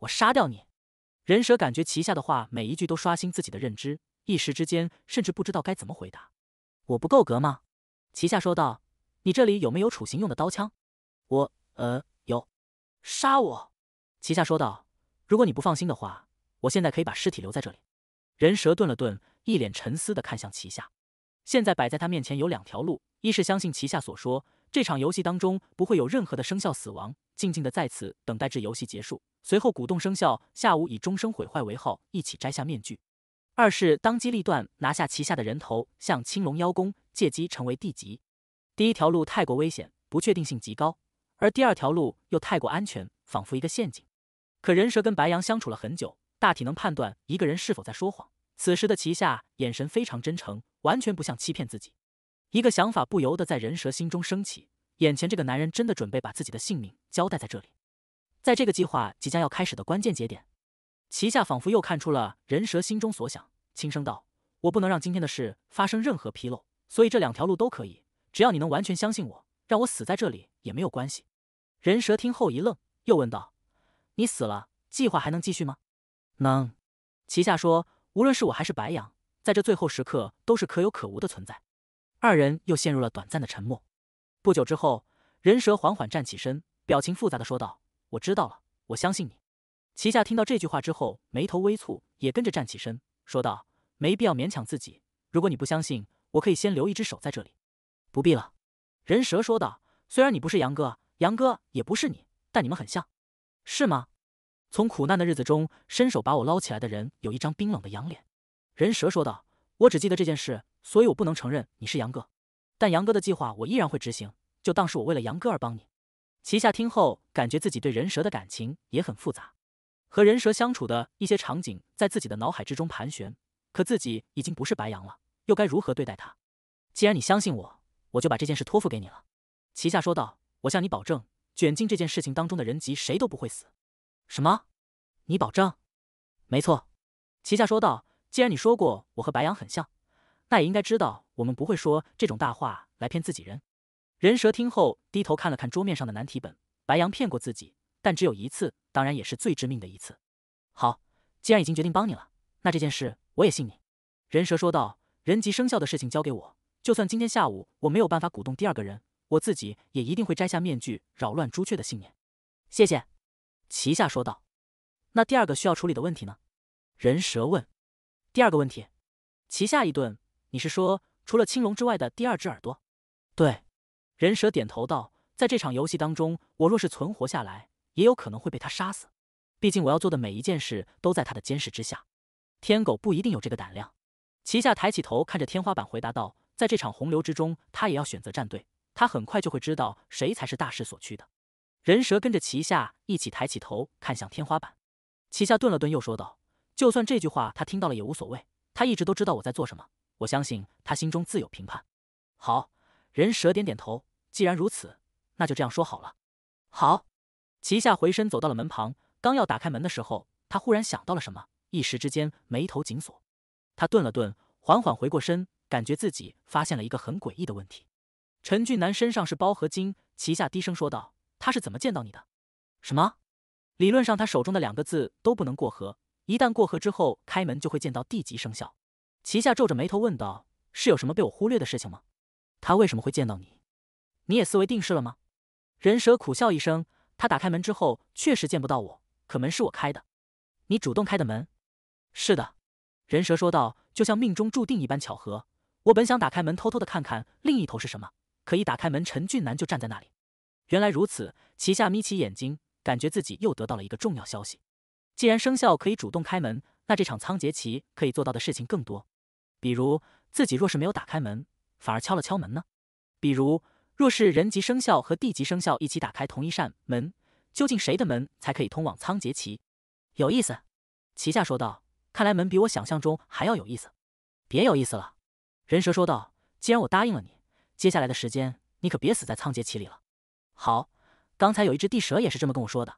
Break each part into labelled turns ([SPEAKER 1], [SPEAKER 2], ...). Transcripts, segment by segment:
[SPEAKER 1] 我杀掉你，人蛇感觉旗下的话每一句都刷新自己的认知，一时之间甚至不知道该怎么回答。我不够格吗？旗下说道。你这里有没有处刑用的刀枪？我呃有。杀我？旗下说道。如果你不放心的话，我现在可以把尸体留在这里。人蛇顿了顿，一脸沉思的看向旗下。现在摆在他面前有两条路，一是相信旗下所说，这场游戏当中不会有任何的生效死亡，静静的在此等待至游戏结束。随后鼓动生效，下午以终生毁坏为号，一起摘下面具。二是当机立断拿下旗下的人头，向青龙邀功，借机成为地级。第一条路太过危险，不确定性极高；而第二条路又太过安全，仿佛一个陷阱。可人蛇跟白羊相处了很久，大体能判断一个人是否在说谎。此时的旗下眼神非常真诚，完全不像欺骗自己。一个想法不由得在人蛇心中升起：眼前这个男人真的准备把自己的性命交代在这里。在这个计划即将要开始的关键节点，齐夏仿佛又看出了人蛇心中所想，轻声道：“我不能让今天的事发生任何纰漏，所以这两条路都可以，只要你能完全相信我，让我死在这里也没有关系。”人蛇听后一愣，又问道：“你死了，计划还能继续吗？”“能。”齐夏说：“无论是我还是白羊，在这最后时刻都是可有可无的存在。”二人又陷入了短暂的沉默。不久之后，人蛇缓缓站起身，表情复杂的说道。我知道了，我相信你。齐夏听到这句话之后，眉头微蹙，也跟着站起身，说道：“没必要勉强自己。如果你不相信，我可以先留一只手在这里。”不必了，人蛇说道：“虽然你不是杨哥，杨哥也不是你，但你们很像，是吗？”从苦难的日子中伸手把我捞起来的人，有一张冰冷的羊脸。人蛇说道：“我只记得这件事，所以我不能承认你是杨哥。但杨哥的计划，我依然会执行，就当是我为了杨哥而帮你。”齐夏听后，感觉自己对人蛇的感情也很复杂，和人蛇相处的一些场景在自己的脑海之中盘旋。可自己已经不是白羊了，又该如何对待他？既然你相信我，我就把这件事托付给你了。齐夏说道：“我向你保证，卷进这件事情当中的人级谁都不会死。”什么？你保证？没错。齐夏说道：“既然你说过我和白羊很像，那也应该知道我们不会说这种大话来骗自己人。”人蛇听后低头看了看桌面上的难题本，白羊骗过自己，但只有一次，当然也是最致命的一次。好，既然已经决定帮你了，那这件事我也信你。”人蛇说道，“人级生效的事情交给我，就算今天下午我没有办法鼓动第二个人，我自己也一定会摘下面具，扰乱朱雀的信念。”谢谢。”齐夏说道，“那第二个需要处理的问题呢？”人蛇问。“第二个问题。”齐夏一顿，“你是说除了青龙之外的第二只耳朵？”“对。”人蛇点头道：“在这场游戏当中，我若是存活下来，也有可能会被他杀死。毕竟我要做的每一件事都在他的监视之下。天狗不一定有这个胆量。”齐夏抬起头看着天花板，回答道：“在这场洪流之中，他也要选择站队。他很快就会知道谁才是大势所趋的。”人蛇跟着齐夏一起抬起头看向天花板。齐夏顿了顿，又说道：“就算这句话他听到了也无所谓。他一直都知道我在做什么。我相信他心中自有评判。”好。人蛇点点头，既然如此，那就这样说好了。好，齐夏回身走到了门旁，刚要打开门的时候，他忽然想到了什么，一时之间眉头紧锁。他顿了顿，缓缓回过身，感觉自己发现了一个很诡异的问题。陈俊南身上是包合金，齐夏低声说道：“他是怎么见到你的？”“什么？理论上，他手中的两个字都不能过河，一旦过河之后，开门就会见到地级生肖。”齐夏皱着眉头问道：“是有什么被我忽略的事情吗？”他为什么会见到你？你也思维定式了吗？人蛇苦笑一声，他打开门之后确实见不到我，可门是我开的，你主动开的门。是的，人蛇说道，就像命中注定一般巧合。我本想打开门偷偷的看看另一头是什么，可一打开门，陈俊南就站在那里。原来如此，齐夏眯起眼睛，感觉自己又得到了一个重要消息。既然生肖可以主动开门，那这场仓颉棋可以做到的事情更多。比如自己若是没有打开门。反而敲了敲门呢。比如，若是人级生肖和地级生肖一起打开同一扇门，究竟谁的门才可以通往仓颉奇？有意思。旗下说道：“看来门比我想象中还要有意思。”别有意思了。人蛇说道：“既然我答应了你，接下来的时间你可别死在仓颉奇里了。”好，刚才有一只地蛇也是这么跟我说的。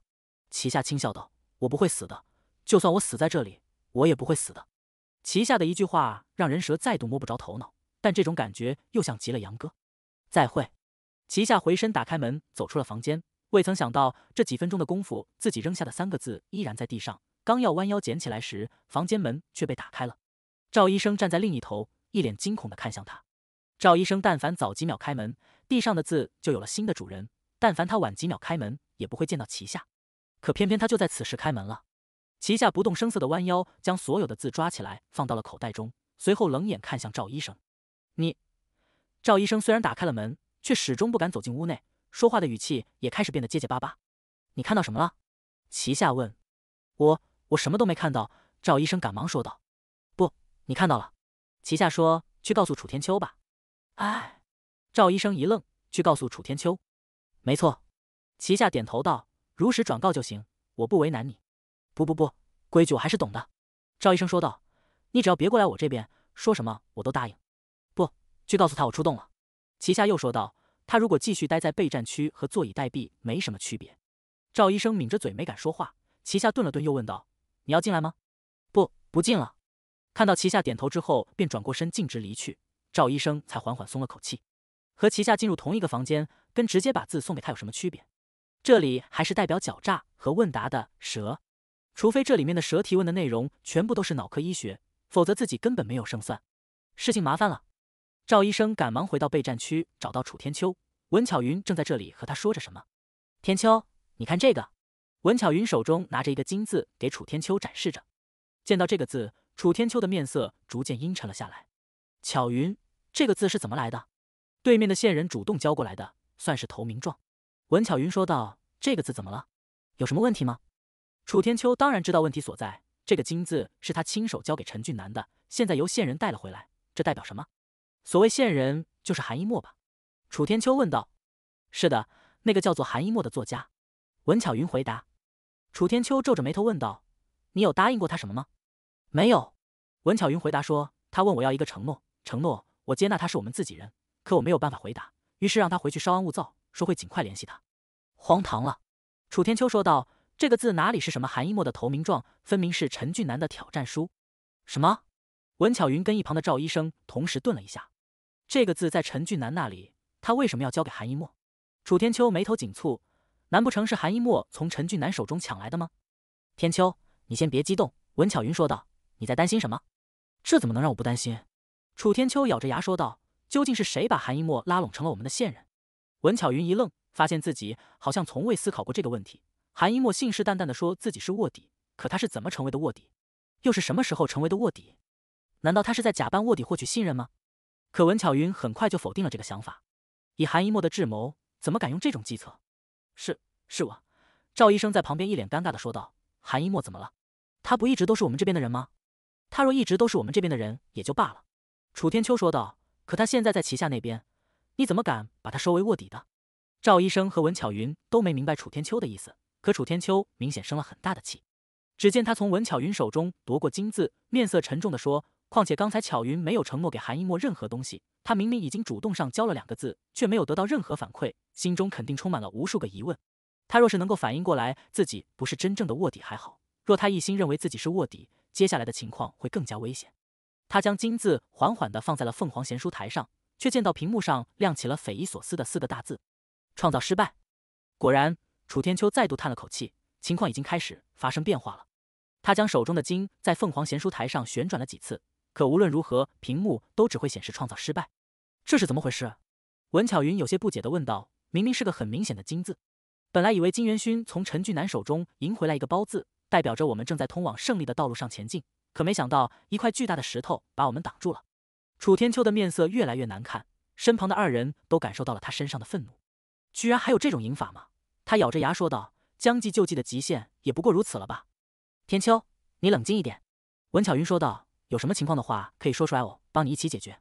[SPEAKER 1] 旗下轻笑道：“我不会死的，就算我死在这里，我也不会死的。”旗下的一句话让人蛇再度摸不着头脑。但这种感觉又像极了杨哥。再会。齐夏回身打开门，走出了房间。未曾想到，这几分钟的功夫，自己扔下的三个字依然在地上。刚要弯腰捡起来时，房间门却被打开了。赵医生站在另一头，一脸惊恐的看向他。赵医生，但凡早几秒开门，地上的字就有了新的主人；但凡他晚几秒开门，也不会见到齐夏。可偏偏他就在此时开门了。齐夏不动声色的弯腰，将所有的字抓起来，放到了口袋中。随后冷眼看向赵医生。你，赵医生虽然打开了门，却始终不敢走进屋内，说话的语气也开始变得结结巴巴。你看到什么了？齐夏问。我我什么都没看到，赵医生赶忙说道。不，你看到了，齐夏说。去告诉楚天秋吧。哎，赵医生一愣。去告诉楚天秋？没错。齐夏点头道。如实转告就行，我不为难你。不不不，规矩我还是懂的。赵医生说道。你只要别过来我这边，说什么我都答应。去告诉他我出动了。齐夏又说道：“他如果继续待在备战区，和坐以待毙没什么区别。”赵医生抿着嘴没敢说话。齐夏顿了顿，又问道：“你要进来吗？”“不，不进了。”看到齐夏点头之后，便转过身径直离去。赵医生才缓缓松了口气。和齐夏进入同一个房间，跟直接把字送给他有什么区别？这里还是代表狡诈和问答的蛇，除非这里面的蛇提问的内容全部都是脑科医学，否则自己根本没有胜算。事情麻烦了。赵医生赶忙回到备战区，找到楚天秋、文巧云，正在这里和他说着什么。天秋，你看这个。文巧云手中拿着一个金字，给楚天秋展示着。见到这个字，楚天秋的面色逐渐阴沉了下来。巧云，这个字是怎么来的？对面的线人主动交过来的，算是投名状。文巧云说道：“这个字怎么了？有什么问题吗？”楚天秋当然知道问题所在。这个金字是他亲手交给陈俊南的，现在由线人带了回来，这代表什么？所谓线人就是韩一墨吧？楚天秋问道。是的，那个叫做韩一墨的作家。文巧云回答。楚天秋皱着眉头问道：“你有答应过他什么吗？”“没有。”文巧云回答说。“他问我要一个承诺，承诺我接纳他是我们自己人，可我没有办法回答，于是让他回去稍安勿躁，说会尽快联系他。”“荒唐了！”楚天秋说道。“这个字哪里是什么韩一墨的投名状，分明是陈俊南的挑战书。”“什么？”文巧云跟一旁的赵医生同时顿了一下。这个字在陈俊南那里，他为什么要交给韩一墨？楚天秋眉头紧蹙，难不成是韩一墨从陈俊南手中抢来的吗？天秋，你先别激动。”文巧云说道，“你在担心什么？这怎么能让我不担心？”楚天秋咬着牙说道，“究竟是谁把韩一墨拉拢成了我们的线人？”文巧云一愣，发现自己好像从未思考过这个问题。韩一墨信誓旦旦的说自己是卧底，可他是怎么成为的卧底？又是什么时候成为的卧底？难道他是在假扮卧底获取信任吗？可文巧云很快就否定了这个想法。以韩一墨的智谋，怎么敢用这种计策？是是我，赵医生在旁边一脸尴尬的说道。韩一墨怎么了？他不一直都是我们这边的人吗？他若一直都是我们这边的人也就罢了，楚天秋说道。可他现在在旗下那边，你怎么敢把他收为卧底的？赵医生和文巧云都没明白楚天秋的意思。可楚天秋明显生了很大的气。只见他从文巧云手中夺过金字，面色沉重的说。况且刚才巧云没有承诺给韩一墨任何东西，他明明已经主动上交了两个字，却没有得到任何反馈，心中肯定充满了无数个疑问。他若是能够反应过来自己不是真正的卧底还好，若他一心认为自己是卧底，接下来的情况会更加危险。他将金字缓缓地放在了凤凰贤书台上，却见到屏幕上亮起了匪夷所思的四个大字：创造失败。果然，楚天秋再度叹了口气，情况已经开始发生变化了。他将手中的金在凤凰贤书台上旋转了几次。可无论如何，屏幕都只会显示创造失败，这是怎么回事？文巧云有些不解的问道：“明明是个很明显的金字，本来以为金元勋从陈俊南手中赢回来一个包字，代表着我们正在通往胜利的道路上前进，可没想到一块巨大的石头把我们挡住了。”楚天秋的面色越来越难看，身旁的二人都感受到了他身上的愤怒。居然还有这种赢法吗？他咬着牙说道：“将计就计的极限也不过如此了吧？”天秋，你冷静一点。”文巧云说道。有什么情况的话可以说出来哦，帮你一起解决。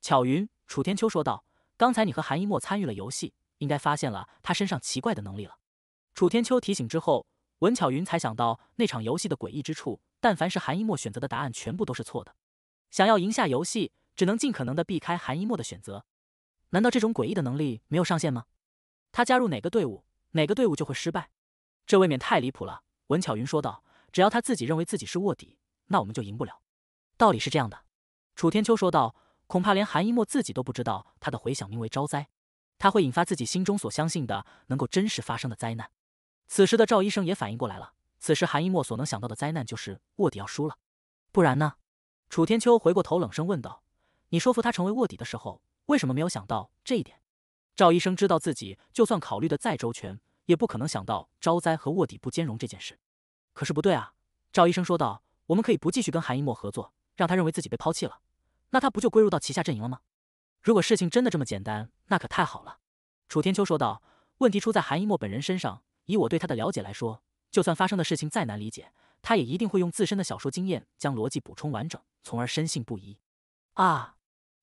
[SPEAKER 1] 巧云，楚天秋说道：“刚才你和韩一墨参与了游戏，应该发现了他身上奇怪的能力了。”楚天秋提醒之后，文巧云才想到那场游戏的诡异之处。但凡是韩一墨选择的答案，全部都是错的。想要赢下游戏，只能尽可能的避开韩一墨的选择。难道这种诡异的能力没有上限吗？他加入哪个队伍，哪个队伍就会失败？这未免太离谱了。文巧云说道：“只要他自己认为自己是卧底，那我们就赢不了。”道理是这样的，楚天秋说道：“恐怕连韩一墨自己都不知道，他的回响名为招灾，他会引发自己心中所相信的能够真实发生的灾难。”此时的赵医生也反应过来了。此时韩一墨所能想到的灾难就是卧底要输了，不然呢？楚天秋回过头冷声问道：“你说服他成为卧底的时候，为什么没有想到这一点？”赵医生知道自己就算考虑的再周全，也不可能想到招灾和卧底不兼容这件事。可是不对啊，赵医生说道：“我们可以不继续跟韩一墨合作。”让他认为自己被抛弃了，那他不就归入到旗下阵营了吗？如果事情真的这么简单，那可太好了。楚天秋说道。问题出在韩一墨本人身上。以我对他的了解来说，就算发生的事情再难理解，他也一定会用自身的小说经验将逻辑补充完整，从而深信不疑。啊！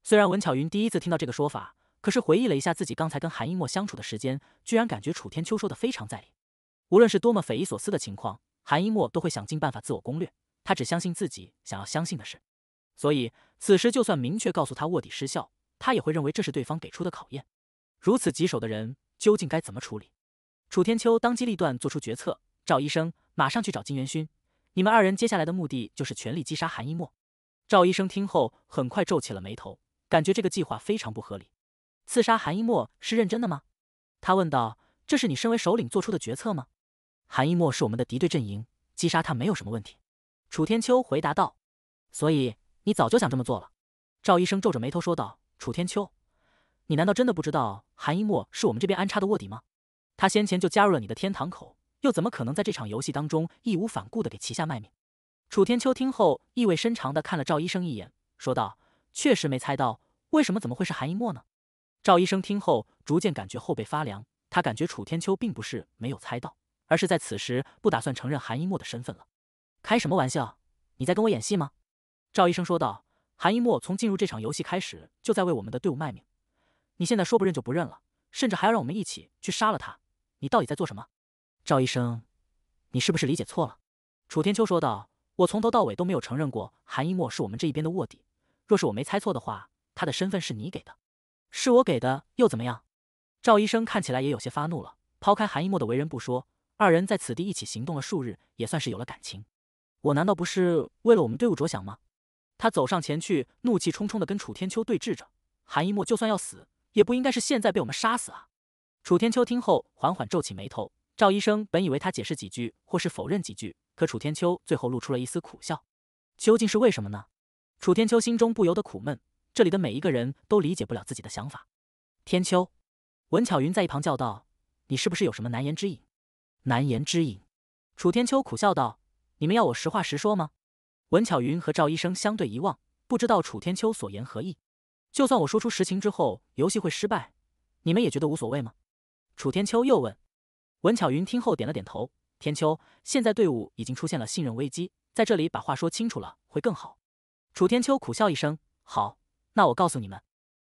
[SPEAKER 1] 虽然文巧云第一次听到这个说法，可是回忆了一下自己刚才跟韩一墨相处的时间，居然感觉楚天秋说的非常在理。无论是多么匪夷所思的情况，韩一墨都会想尽办法自我攻略。他只相信自己想要相信的事，所以此时就算明确告诉他卧底失效，他也会认为这是对方给出的考验。如此棘手的人，究竟该怎么处理？楚天秋当机立断做出决策：赵医生，马上去找金元勋。你们二人接下来的目的就是全力击杀韩一墨。赵医生听后很快皱起了眉头，感觉这个计划非常不合理。刺杀韩一墨是认真的吗？他问道：“这是你身为首领做出的决策吗？”韩一墨是我们的敌对阵营，击杀他没有什么问题。楚天秋回答道：“所以你早就想这么做了。”赵医生皱着眉头说道：“楚天秋，你难道真的不知道韩一墨是我们这边安插的卧底吗？他先前就加入了你的天堂口，又怎么可能在这场游戏当中义无反顾的给旗下卖命？”楚天秋听后意味深长的看了赵医生一眼，说道：“确实没猜到，为什么怎么会是韩一墨呢？”赵医生听后逐渐感觉后背发凉，他感觉楚天秋并不是没有猜到，而是在此时不打算承认韩一墨的身份了。开什么玩笑？你在跟我演戏吗？赵医生说道。韩一墨从进入这场游戏开始，就在为我们的队伍卖命。你现在说不认就不认了，甚至还要让我们一起去杀了他。你到底在做什么？赵医生，你是不是理解错了？楚天秋说道。我从头到尾都没有承认过韩一墨是我们这一边的卧底。若是我没猜错的话，他的身份是你给的，是我给的又怎么样？赵医生看起来也有些发怒了。抛开韩一墨的为人不说，二人在此地一起行动了数日，也算是有了感情。我难道不是为了我们队伍着想吗？他走上前去，怒气冲冲的跟楚天秋对峙着。韩一墨就算要死，也不应该是现在被我们杀死啊！楚天秋听后，缓缓皱起眉头。赵医生本以为他解释几句，或是否认几句，可楚天秋最后露出了一丝苦笑。究竟是为什么呢？楚天秋心中不由得苦闷。这里的每一个人都理解不了自己的想法。天秋，文巧云在一旁叫道：“你是不是有什么难言之隐？”难言之隐，楚天秋苦笑道。你们要我实话实说吗？文巧云和赵医生相对遗忘，不知道楚天秋所言何意。就算我说出实情之后，游戏会失败，你们也觉得无所谓吗？楚天秋又问。文巧云听后点了点头。天秋，现在队伍已经出现了信任危机，在这里把话说清楚了会更好。楚天秋苦笑一声：“好，那我告诉你们，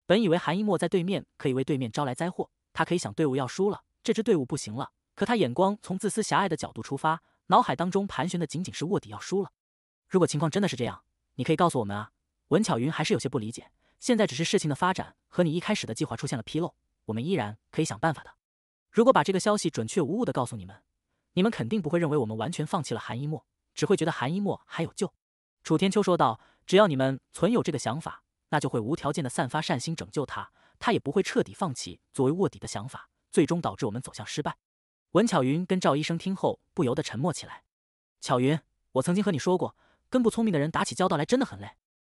[SPEAKER 1] 本以为韩一墨在对面可以为对面招来灾祸，他可以想队伍要输了，这支队伍不行了。可他眼光从自私狭隘的角度出发。”脑海当中盘旋的仅仅是卧底要输了。如果情况真的是这样，你可以告诉我们啊。文巧云还是有些不理解。现在只是事情的发展和你一开始的计划出现了纰漏，我们依然可以想办法的。如果把这个消息准确无误的告诉你们，你们肯定不会认为我们完全放弃了韩一墨，只会觉得韩一墨还有救。楚天秋说道：“只要你们存有这个想法，那就会无条件的散发善心拯救他，他也不会彻底放弃作为卧底的想法，最终导致我们走向失败。”文巧云跟赵医生听后不由得沉默起来。巧云，我曾经和你说过，跟不聪明的人打起交道来真的很累。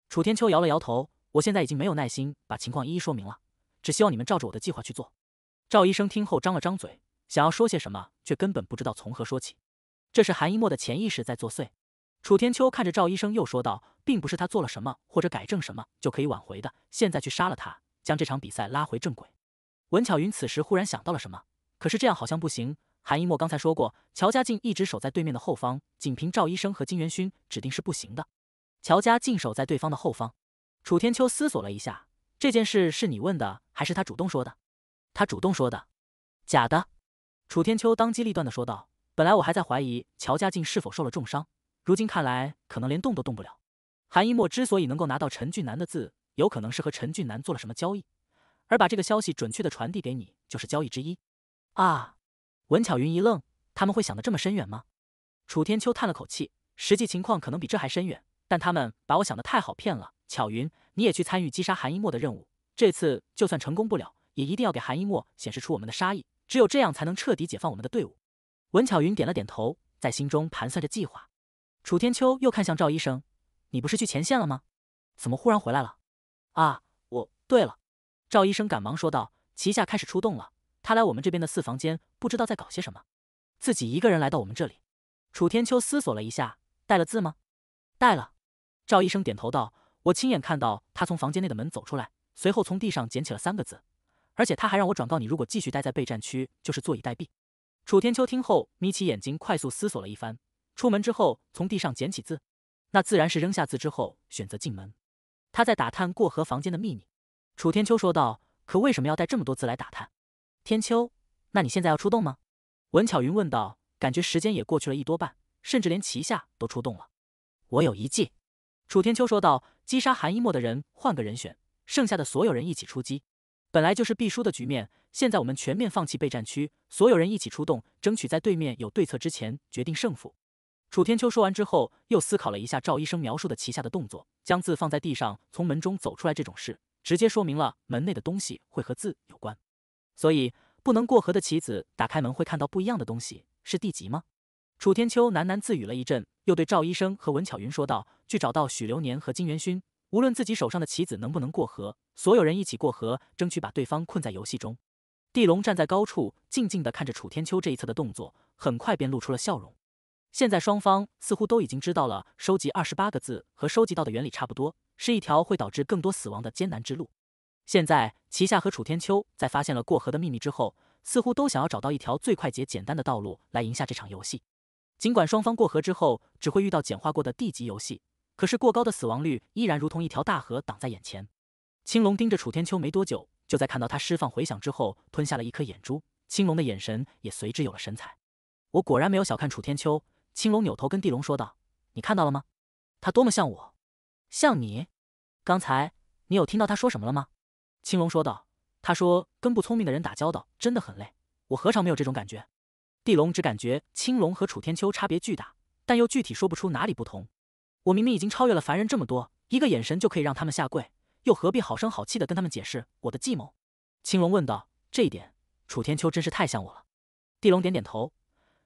[SPEAKER 1] 楚天秋摇了摇头，我现在已经没有耐心把情况一一说明了，只希望你们照着我的计划去做。赵医生听后张了张嘴，想要说些什么，却根本不知道从何说起。这是韩一墨的潜意识在作祟。楚天秋看着赵医生，又说道，并不是他做了什么或者改正什么就可以挽回的。现在去杀了他，将这场比赛拉回正轨。文巧云此时忽然想到了什么，可是这样好像不行。韩一墨刚才说过，乔家境一直守在对面的后方，仅凭赵医生和金元勋指定是不行的。乔家境守在对方的后方。楚天秋思索了一下，这件事是你问的，还是他主动说的？他主动说的，假的。楚天秋当机立断地说道：“本来我还在怀疑乔家境是否受了重伤，如今看来，可能连动都动不了。”韩一墨之所以能够拿到陈俊南的字，有可能是和陈俊南做了什么交易，而把这个消息准确地传递给你，就是交易之一。啊！文巧云一愣，他们会想得这么深远吗？楚天秋叹了口气，实际情况可能比这还深远，但他们把我想得太好骗了。巧云，你也去参与击杀韩一墨的任务，这次就算成功不了，也一定要给韩一墨显示出我们的杀意，只有这样才能彻底解放我们的队伍。文巧云点了点头，在心中盘算着计划。楚天秋又看向赵医生，你不是去前线了吗？怎么忽然回来了？啊，我，对了，赵医生赶忙说道，旗下开始出动了。他来我们这边的四房间，不知道在搞些什么，自己一个人来到我们这里。楚天秋思索了一下，带了字吗？带了。赵医生点头道：“我亲眼看到他从房间内的门走出来，随后从地上捡起了三个字，而且他还让我转告你，如果继续待在备战区，就是坐以待毙。”楚天秋听后眯起眼睛，快速思索了一番。出门之后，从地上捡起字，那自然是扔下字之后选择进门。他在打探过河房间的秘密。楚天秋说道：“可为什么要带这么多字来打探？”天秋，那你现在要出动吗？文巧云问道。感觉时间也过去了一多半，甚至连旗下都出动了。我有一计，楚天秋说道。击杀韩一墨的人换个人选，剩下的所有人一起出击。本来就是必输的局面，现在我们全面放弃备战区，所有人一起出动，争取在对面有对策之前决定胜负。楚天秋说完之后，又思考了一下赵医生描述的旗下的动作，将字放在地上，从门中走出来这种事，直接说明了门内的东西会和字有关。所以不能过河的棋子打开门会看到不一样的东西，是地级吗？楚天秋喃喃自语了一阵，又对赵医生和文巧云说道：“去找到许流年和金元勋，无论自己手上的棋子能不能过河，所有人一起过河，争取把对方困在游戏中。”地龙站在高处，静静的看着楚天秋这一侧的动作，很快便露出了笑容。现在双方似乎都已经知道了，收集二十八个字和收集到的原理差不多，是一条会导致更多死亡的艰难之路。现在，齐夏和楚天秋在发现了过河的秘密之后，似乎都想要找到一条最快捷、简单的道路来赢下这场游戏。尽管双方过河之后只会遇到简化过的地级游戏，可是过高的死亡率依然如同一条大河挡在眼前。青龙盯着楚天秋没多久，就在看到他释放回响之后，吞下了一颗眼珠。青龙的眼神也随之有了神采。我果然没有小看楚天秋。青龙扭头跟地龙说道：“你看到了吗？他多么像我，像你。刚才你有听到他说什么了吗？”青龙说道：“他说跟不聪明的人打交道真的很累，我何尝没有这种感觉？”地龙只感觉青龙和楚天秋差别巨大，但又具体说不出哪里不同。我明明已经超越了凡人这么多，一个眼神就可以让他们下跪，又何必好声好气的跟他们解释我的计谋？青龙问道：“这一点，楚天秋真是太像我了。”地龙点点头：“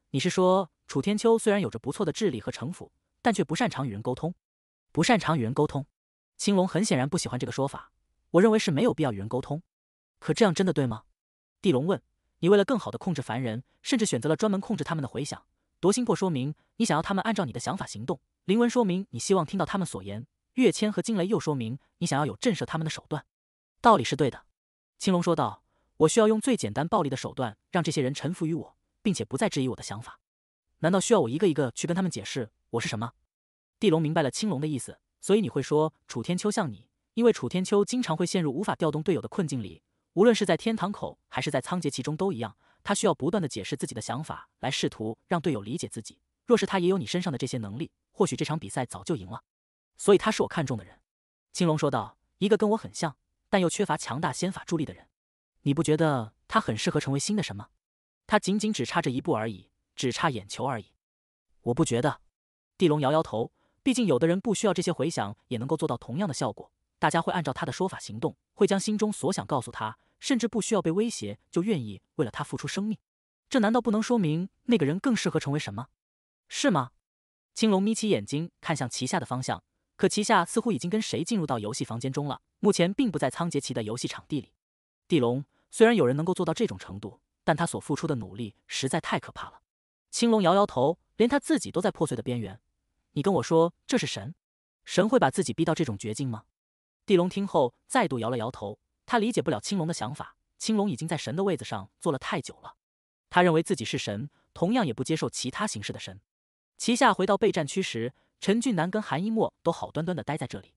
[SPEAKER 1] 你是说楚天秋虽然有着不错的智力和城府，但却不擅长与人沟通？”“不擅长与人沟通。”青龙很显然不喜欢这个说法。我认为是没有必要与人沟通，可这样真的对吗？地龙问。你为了更好的控制凡人，甚至选择了专门控制他们的回响夺心魄，说明你想要他们按照你的想法行动；灵纹说明你希望听到他们所言；跃迁和惊雷又说明你想要有震慑他们的手段。道理是对的，青龙说道。我需要用最简单暴力的手段让这些人臣服于我，并且不再质疑我的想法。难道需要我一个一个去跟他们解释我是什么？地龙明白了青龙的意思，所以你会说楚天秋像你。因为楚天秋经常会陷入无法调动队友的困境里，无论是在天堂口还是在仓颉其中都一样。他需要不断的解释自己的想法，来试图让队友理解自己。若是他也有你身上的这些能力，或许这场比赛早就赢了。所以他是我看中的人，青龙说道。一个跟我很像，但又缺乏强大仙法助力的人，你不觉得他很适合成为新的什么？他仅仅只差这一步而已，只差眼球而已。我不觉得，地龙摇摇头。毕竟有的人不需要这些回响，也能够做到同样的效果。大家会按照他的说法行动，会将心中所想告诉他，甚至不需要被威胁就愿意为了他付出生命。这难道不能说明那个人更适合成为什么？是吗？青龙眯起眼睛看向旗下的方向，可旗下似乎已经跟谁进入到游戏房间中了，目前并不在仓颉奇的游戏场地里。地龙虽然有人能够做到这种程度，但他所付出的努力实在太可怕了。青龙摇摇头，连他自己都在破碎的边缘。你跟我说这是神，神会把自己逼到这种绝境吗？地龙听后再度摇了摇头，他理解不了青龙的想法。青龙已经在神的位子上坐了太久了，他认为自己是神，同样也不接受其他形式的神。齐夏回到备战区时，陈俊南跟韩一墨都好端端的待在这里，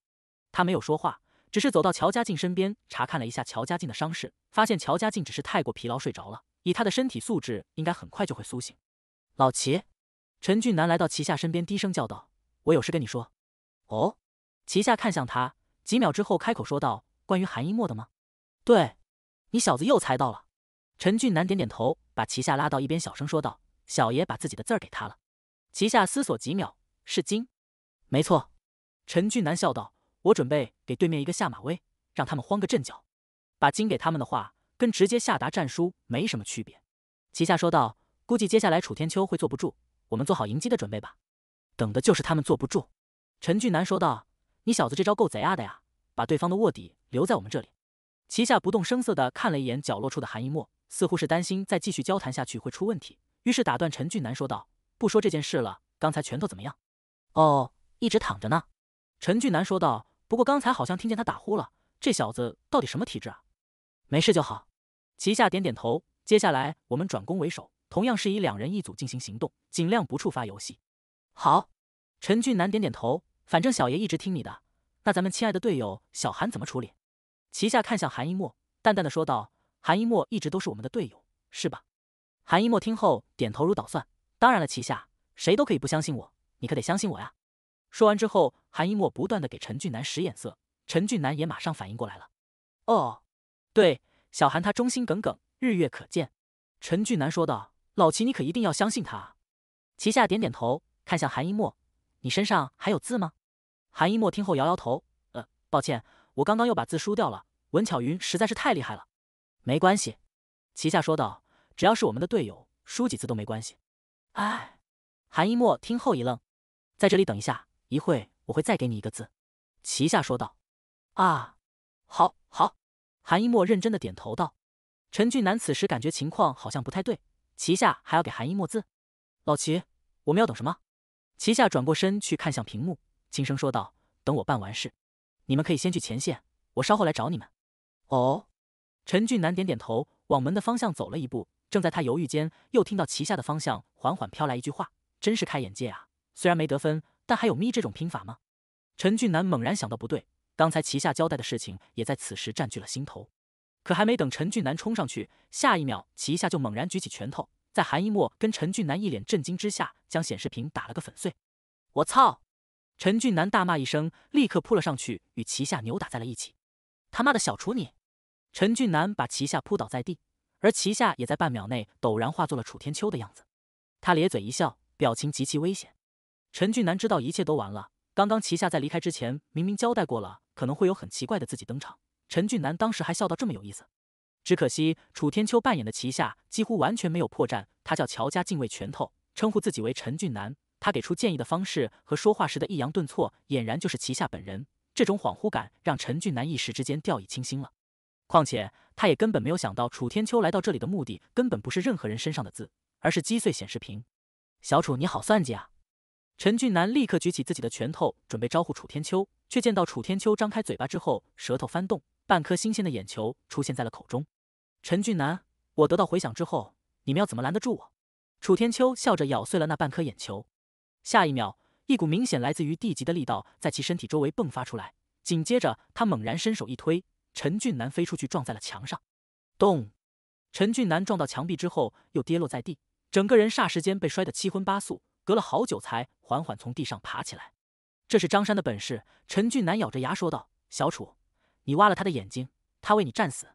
[SPEAKER 1] 他没有说话，只是走到乔家静身边查看了一下乔家静的伤势，发现乔家静只是太过疲劳睡着了，以他的身体素质，应该很快就会苏醒。老齐，陈俊南来到齐夏身边，低声叫道：“我有事跟你说。”哦，齐夏看向他。几秒之后，开口说道：“关于韩一墨的吗？”“对，你小子又猜到了。”陈俊南点点头，把齐夏拉到一边，小声说道：“小爷把自己的字儿给他了。”齐夏思索几秒，是金。没错。陈俊南笑道：“我准备给对面一个下马威，让他们慌个阵脚。把金给他们的话，跟直接下达战书没什么区别。”齐夏说道：“估计接下来楚天秋会坐不住，我们做好迎击的准备吧。等的就是他们坐不住。”陈俊南说道。你小子这招够贼啊的呀！把对方的卧底留在我们这里。齐夏不动声色地看了一眼角落处的韩一墨，似乎是担心再继续交谈下去会出问题，于是打断陈俊南说道：“不说这件事了，刚才拳头怎么样？”“哦，一直躺着呢。”陈俊南说道。“不过刚才好像听见他打呼了，这小子到底什么体质啊？”“没事就好。”齐夏点点头。接下来我们转攻为守，同样是以两人一组进行行动，尽量不触发游戏。好。陈俊南点点头。反正小爷一直听你的，那咱们亲爱的队友小韩怎么处理？齐夏看向韩一墨，淡淡的说道：“韩一墨一直都是我们的队友，是吧？”韩一墨听后点头如捣蒜：“当然了，齐夏，谁都可以不相信我，你可得相信我呀！”说完之后，韩一墨不断的给陈俊南使眼色，陈俊南也马上反应过来了：“哦，对，小韩他忠心耿耿，日月可见。”陈俊南说道：“老齐，你可一定要相信他啊！”齐夏点点头，看向韩一墨。你身上还有字吗？韩一墨听后摇摇头，呃，抱歉，我刚刚又把字输掉了。文巧云实在是太厉害了，没关系。齐夏说道，只要是我们的队友，输几次都没关系。哎，韩一墨听后一愣，在这里等一下，一会我会再给你一个字。齐夏说道。啊，好，好。韩一墨认真的点头道。陈俊南此时感觉情况好像不太对，齐夏还要给韩一墨字，老齐，我们要等什么？齐夏转过身去，看向屏幕，轻声说道：“等我办完事，你们可以先去前线，我稍后来找你们。”哦。陈俊南点点头，往门的方向走了一步。正在他犹豫间，又听到齐夏的方向缓缓飘来一句话：“真是开眼界啊！虽然没得分，但还有咪这种拼法吗？”陈俊南猛然想到，不对，刚才齐夏交代的事情也在此时占据了心头。可还没等陈俊南冲上去，下一秒齐夏就猛然举起拳头。在韩一墨跟陈俊南一脸震惊之下，将显示屏打了个粉碎。我操！陈俊南大骂一声，立刻扑了上去，与齐夏扭打在了一起。他妈的小楚你！陈俊南把齐夏扑倒在地，而齐夏也在半秒内陡然化作了楚天秋的样子。他咧嘴一笑，表情极其危险。陈俊南知道一切都完了。刚刚齐夏在离开之前，明明交代过了，可能会有很奇怪的自己登场。陈俊南当时还笑到这么有意思。只可惜，楚天秋扮演的旗下几乎完全没有破绽。他叫乔家禁卫拳头，称呼自己为陈俊南。他给出建议的方式和说话时的抑扬顿挫，俨然就是旗下本人。这种恍惚感让陈俊南一时之间掉以轻心了。况且，他也根本没有想到楚天秋来到这里的目的，根本不是任何人身上的字，而是击碎显示屏。小楚，你好算计啊！陈俊南立刻举起自己的拳头，准备招呼楚天秋，却见到楚天秋张开嘴巴之后，舌头翻动，半颗新鲜的眼球出现在了口中。陈俊南，我得到回响之后，你们要怎么拦得住我？楚天秋笑着咬碎了那半颗眼球，下一秒，一股明显来自于地级的力道在其身体周围迸发出来，紧接着他猛然伸手一推，陈俊南飞出去撞在了墙上，咚！陈俊南撞到墙壁之后又跌落在地，整个人霎时间被摔得七荤八素，隔了好久才缓缓从地上爬起来。这是张山的本事。陈俊南咬着牙说道：“小楚，你挖了他的眼睛，他为你战死。”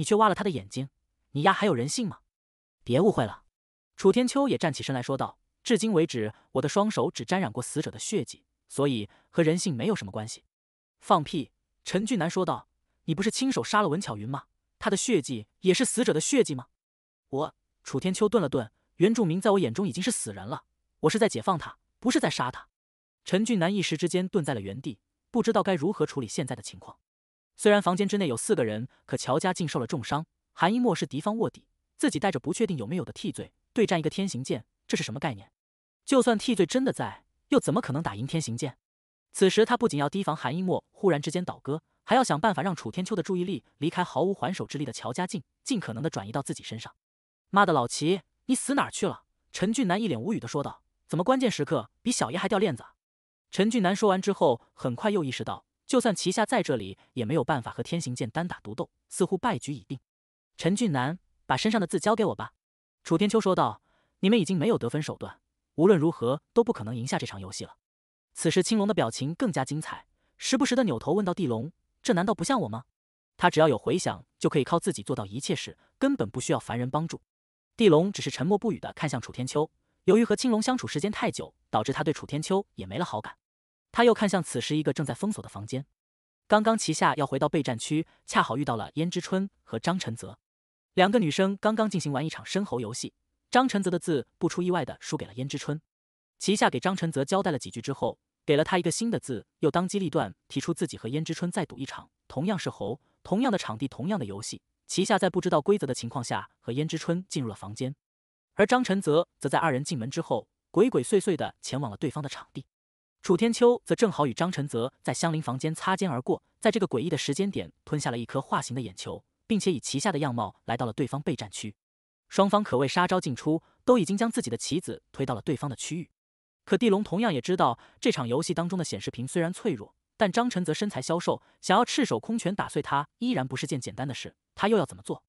[SPEAKER 1] 你却挖了他的眼睛，你丫还有人性吗？别误会了，楚天秋也站起身来说道，至今为止，我的双手只沾染过死者的血迹，所以和人性没有什么关系。放屁！陈俊南说道，你不是亲手杀了文巧云吗？他的血迹也是死者的血迹吗？我，楚天秋顿了顿，原住民在我眼中已经是死人了，我是在解放他，不是在杀他。陈俊南一时之间顿在了原地，不知道该如何处理现在的情况。虽然房间之内有四个人，可乔家竟受了重伤，韩一墨是敌方卧底，自己带着不确定有没有的替罪，对战一个天行剑，这是什么概念？就算替罪真的在，又怎么可能打赢天行剑？此时他不仅要提防韩一墨忽然之间倒戈，还要想办法让楚天秋的注意力离开毫无还手之力的乔家靖，尽可能的转移到自己身上。妈的老齐，你死哪去了？陈俊南一脸无语的说道，怎么关键时刻比小爷还掉链子？陈俊南说完之后，很快又意识到。就算齐夏在这里，也没有办法和天行剑单打独斗，似乎败局已定。陈俊南，把身上的字交给我吧。楚天秋说道：“你们已经没有得分手段，无论如何都不可能赢下这场游戏了。”此时青龙的表情更加精彩，时不时的扭头问道：“地龙，这难道不像我吗？”他只要有回响，就可以靠自己做到一切事，根本不需要凡人帮助。地龙只是沉默不语的看向楚天秋，由于和青龙相处时间太久，导致他对楚天秋也没了好感。他又看向此时一个正在封锁的房间，刚刚齐夏要回到备战区，恰好遇到了胭脂春和张晨泽两个女生。刚刚进行完一场深喉游戏，张晨泽的字不出意外的输给了胭脂春。齐夏给张晨泽交代了几句之后，给了他一个新的字，又当机立断提出自己和胭脂春再赌一场，同样是猴，同样的场地，同样的游戏。齐夏在不知道规则的情况下和胭脂春进入了房间，而张晨泽则在二人进门之后，鬼鬼祟祟的前往了对方的场地。楚天秋则正好与张晨泽在相邻房间擦肩而过，在这个诡异的时间点吞下了一颗化形的眼球，并且以旗下的样貌来到了对方备战区。双方可谓杀招尽出，都已经将自己的棋子推到了对方的区域。可地龙同样也知道，这场游戏当中的显示屏虽然脆弱，但张晨泽身材消瘦，想要赤手空拳打碎它，依然不是件简单的事。他又要怎么做？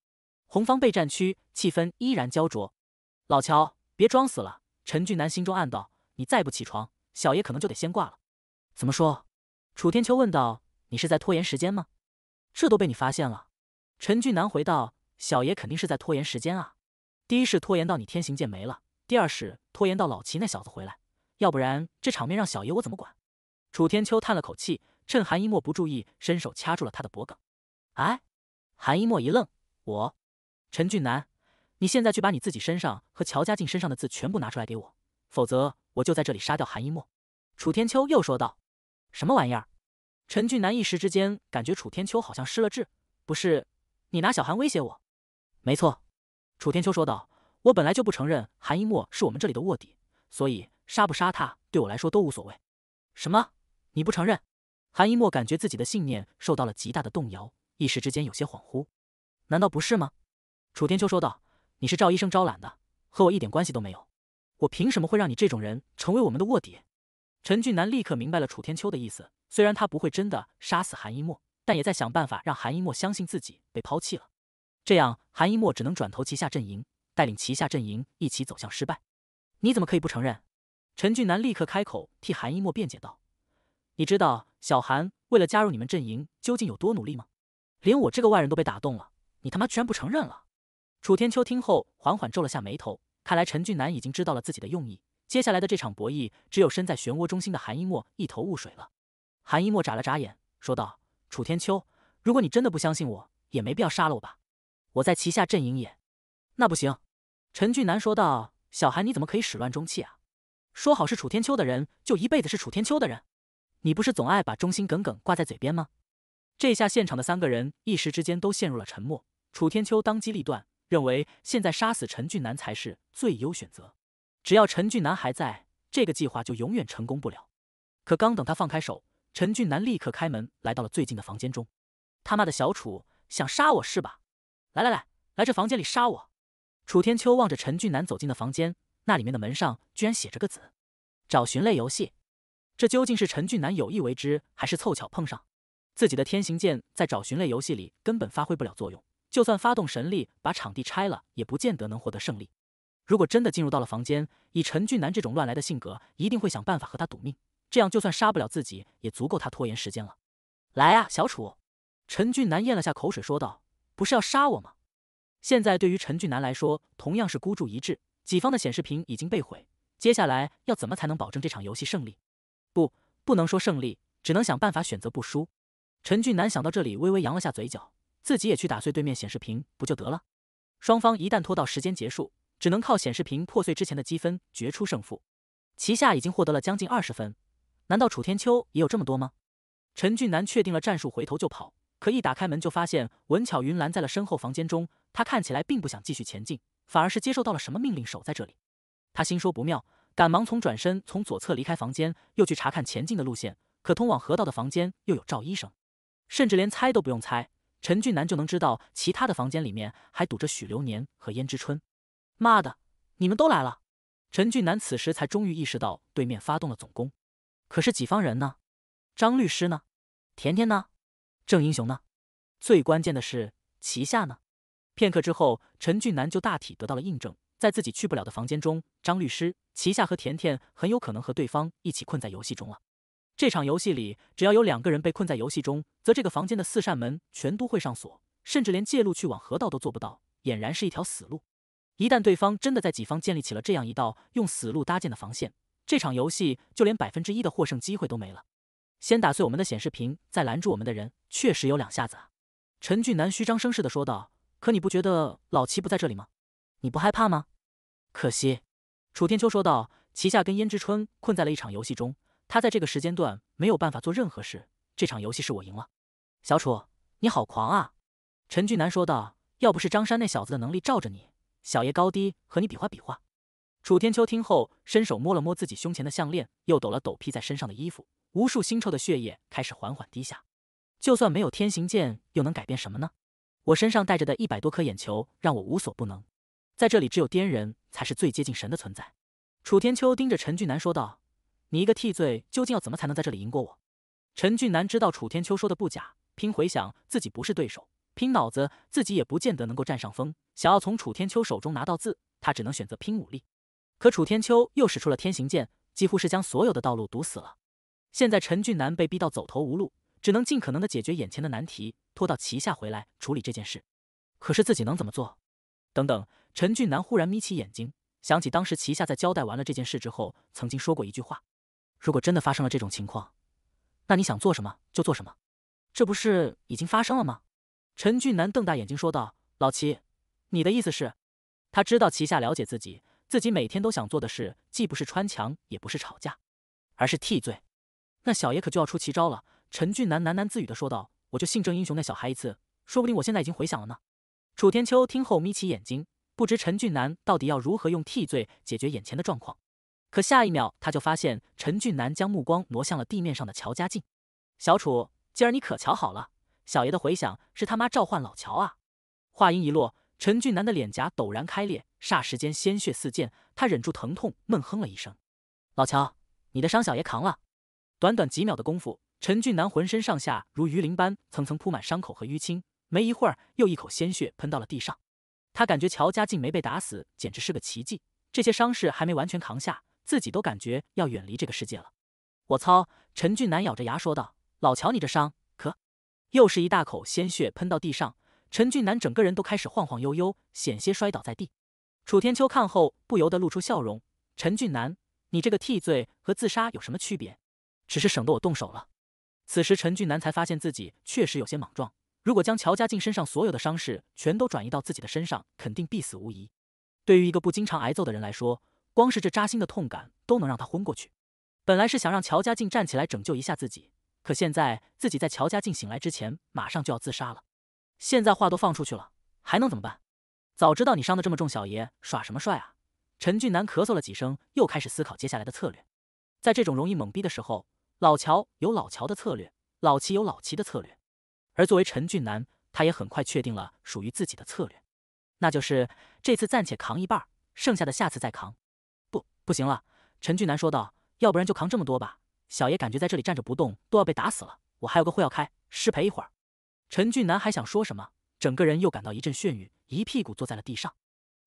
[SPEAKER 1] 红方备战区气氛依然焦灼。老乔，别装死了！陈俊南心中暗道，你再不起床。小爷可能就得先挂了，怎么说？楚天秋问道：“你是在拖延时间吗？”这都被你发现了。陈俊南回道：“小爷肯定是在拖延时间啊！第一是拖延到你天行剑没了，第二是拖延到老齐那小子回来，要不然这场面让小爷我怎么管？”楚天秋叹了口气，趁韩一墨不注意，伸手掐住了他的脖梗。哎，韩一墨一愣：“我，陈俊南，你现在去把你自己身上和乔家靖身上的字全部拿出来给我。”否则，我就在这里杀掉韩一墨。”楚天秋又说道。“什么玩意儿？”陈俊南一时之间感觉楚天秋好像失了智。“不是，你拿小韩威胁我？”“没错。”楚天秋说道，“我本来就不承认韩一墨是我们这里的卧底，所以杀不杀他对我来说都无所谓。”“什么？你不承认？”韩一墨感觉自己的信念受到了极大的动摇，一时之间有些恍惚。“难道不是吗？”楚天秋说道，“你是赵医生招揽的，和我一点关系都没有。”我凭什么会让你这种人成为我们的卧底？陈俊南立刻明白了楚天秋的意思。虽然他不会真的杀死韩一墨，但也在想办法让韩一墨相信自己被抛弃了。这样，韩一墨只能转投旗下阵营，带领旗下阵营一起走向失败。你怎么可以不承认？陈俊南立刻开口替韩一墨辩解道：“你知道小韩为了加入你们阵营究竟有多努力吗？连我这个外人都被打动了，你他妈居然不承认了！”楚天秋听后，缓缓皱了下眉头。看来陈俊南已经知道了自己的用意，接下来的这场博弈，只有身在漩涡中心的韩一墨一头雾水了。韩一墨眨了眨眼，说道：“楚天秋，如果你真的不相信我，也没必要杀了我吧？我在旗下阵营也……”那不行，陈俊南说道：“小韩，你怎么可以始乱终弃啊？说好是楚天秋的人，就一辈子是楚天秋的人。你不是总爱把忠心耿耿挂在嘴边吗？”这下现场的三个人一时之间都陷入了沉默。楚天秋当机立断。认为现在杀死陈俊南才是最优选择，只要陈俊南还在，这个计划就永远成功不了。可刚等他放开手，陈俊南立刻开门来到了最近的房间中。他妈的小楚想杀我是吧？来来来，来这房间里杀我！楚天秋望着陈俊南走进的房间，那里面的门上居然写着个字：找寻类游戏。这究竟是陈俊南有意为之，还是凑巧碰上？自己的天行剑在找寻类游戏里根本发挥不了作用。就算发动神力把场地拆了，也不见得能获得胜利。如果真的进入到了房间，以陈俊南这种乱来的性格，一定会想办法和他赌命。这样就算杀不了自己，也足够他拖延时间了。来啊，小楚！陈俊南咽了下口水，说道：“不是要杀我吗？”现在对于陈俊南来说，同样是孤注一掷。己方的显示屏已经被毁，接下来要怎么才能保证这场游戏胜利？不，不能说胜利，只能想办法选择不输。陈俊南想到这里，微微扬了下嘴角。自己也去打碎对面显示屏不就得了？双方一旦拖到时间结束，只能靠显示屏破碎之前的积分决出胜负。旗下已经获得了将近二十分，难道楚天秋也有这么多吗？陈俊南确定了战术，回头就跑。可一打开门就发现文巧云拦在了身后房间中，他看起来并不想继续前进，反而是接受到了什么命令，守在这里。他心说不妙，赶忙从转身从左侧离开房间，又去查看前进的路线。可通往河道的房间又有赵医生，甚至连猜都不用猜。陈俊南就能知道，其他的房间里面还堵着许流年和胭脂春。妈的，你们都来了！陈俊南此时才终于意识到，对面发动了总攻。可是几方人呢？张律师呢？甜甜呢？郑英雄呢？最关键的是齐夏呢？片刻之后，陈俊南就大体得到了印证，在自己去不了的房间中，张律师、齐夏和甜甜很有可能和对方一起困在游戏中了。这场游戏里，只要有两个人被困在游戏中，则这个房间的四扇门全都会上锁，甚至连借路去往河道都做不到，俨然是一条死路。一旦对方真的在己方建立起了这样一道用死路搭建的防线，这场游戏就连百分之一的获胜机会都没了。先打碎我们的显示屏，再拦住我们的人，确实有两下子啊。”陈俊南虚张声势的说道。“可你不觉得老齐不在这里吗？你不害怕吗？”可惜，楚天秋说道：“齐夏跟胭脂春困在了一场游戏中。”他在这个时间段没有办法做任何事。这场游戏是我赢了，小楚，你好狂啊！陈俊南说道：“要不是张山那小子的能力罩着你，小爷高低和你比划比划。”楚天秋听后，伸手摸了摸自己胸前的项链，又抖了抖披在身上的衣服，无数腥臭的血液开始缓缓滴下。就算没有天行剑，又能改变什么呢？我身上带着的一百多颗眼球，让我无所不能。在这里，只有滇人才是最接近神的存在。楚天秋盯着陈俊南说道。你一个替罪，究竟要怎么才能在这里赢过我？陈俊南知道楚天秋说的不假，拼回想自己不是对手，拼脑子自己也不见得能够占上风。想要从楚天秋手中拿到字，他只能选择拼武力。可楚天秋又使出了天行剑，几乎是将所有的道路堵死了。现在陈俊南被逼到走投无路，只能尽可能的解决眼前的难题，拖到旗下回来处理这件事。可是自己能怎么做？等等，陈俊南忽然眯起眼睛，想起当时旗下在交代完了这件事之后，曾经说过一句话。如果真的发生了这种情况，那你想做什么就做什么。这不是已经发生了吗？陈俊南瞪大眼睛说道：“老七，你的意思是？”他知道齐夏了解自己，自己每天都想做的事，既不是穿墙，也不是吵架，而是替罪。那小爷可就要出奇招了。陈俊南喃喃自语地说道：“我就姓郑英雄那小孩一次，说不定我现在已经回想了呢。”楚天秋听后眯起眼睛，不知陈俊南到底要如何用替罪解决眼前的状况。可下一秒，他就发现陈俊南将目光挪向了地面上的乔家靖。小楚，今儿你可瞧好了，小爷的回响是他妈召唤老乔啊！话音一落，陈俊南的脸颊陡然开裂，霎时间鲜血四溅。他忍住疼痛，闷哼了一声。老乔，你的伤小爷扛了。短短几秒的功夫，陈俊南浑身上下如鱼鳞般层层铺满伤口和淤青，没一会儿又一口鲜血喷到了地上。他感觉乔家靖没被打死，简直是个奇迹。这些伤势还没完全扛下。自己都感觉要远离这个世界了，我操！陈俊南咬着牙说道：“老乔，你这伤……可……”又是一大口鲜血喷到地上，陈俊南整个人都开始晃晃悠悠，险些摔倒在地。楚天秋看后不由得露出笑容：“陈俊南，你这个替罪和自杀有什么区别？只是省得我动手了。”此时陈俊南才发现自己确实有些莽撞，如果将乔家静身上所有的伤势全都转移到自己的身上，肯定必死无疑。对于一个不经常挨揍的人来说，光是这扎心的痛感都能让他昏过去。本来是想让乔家靖站起来拯救一下自己，可现在自己在乔家靖醒来之前，马上就要自杀了。现在话都放出去了，还能怎么办？早知道你伤得这么重，小爷耍什么帅啊！陈俊南咳嗽了几声，又开始思考接下来的策略。在这种容易懵逼的时候，老乔有老乔的策略，老齐有老齐的策略，而作为陈俊南，他也很快确定了属于自己的策略，那就是这次暂且扛一半，剩下的下次再扛。不行了，陈俊南说道：“要不然就扛这么多吧。小爷感觉在这里站着不动都要被打死了。我还有个会要开，失陪一会儿。”陈俊南还想说什么，整个人又感到一阵眩晕，一屁股坐在了地上。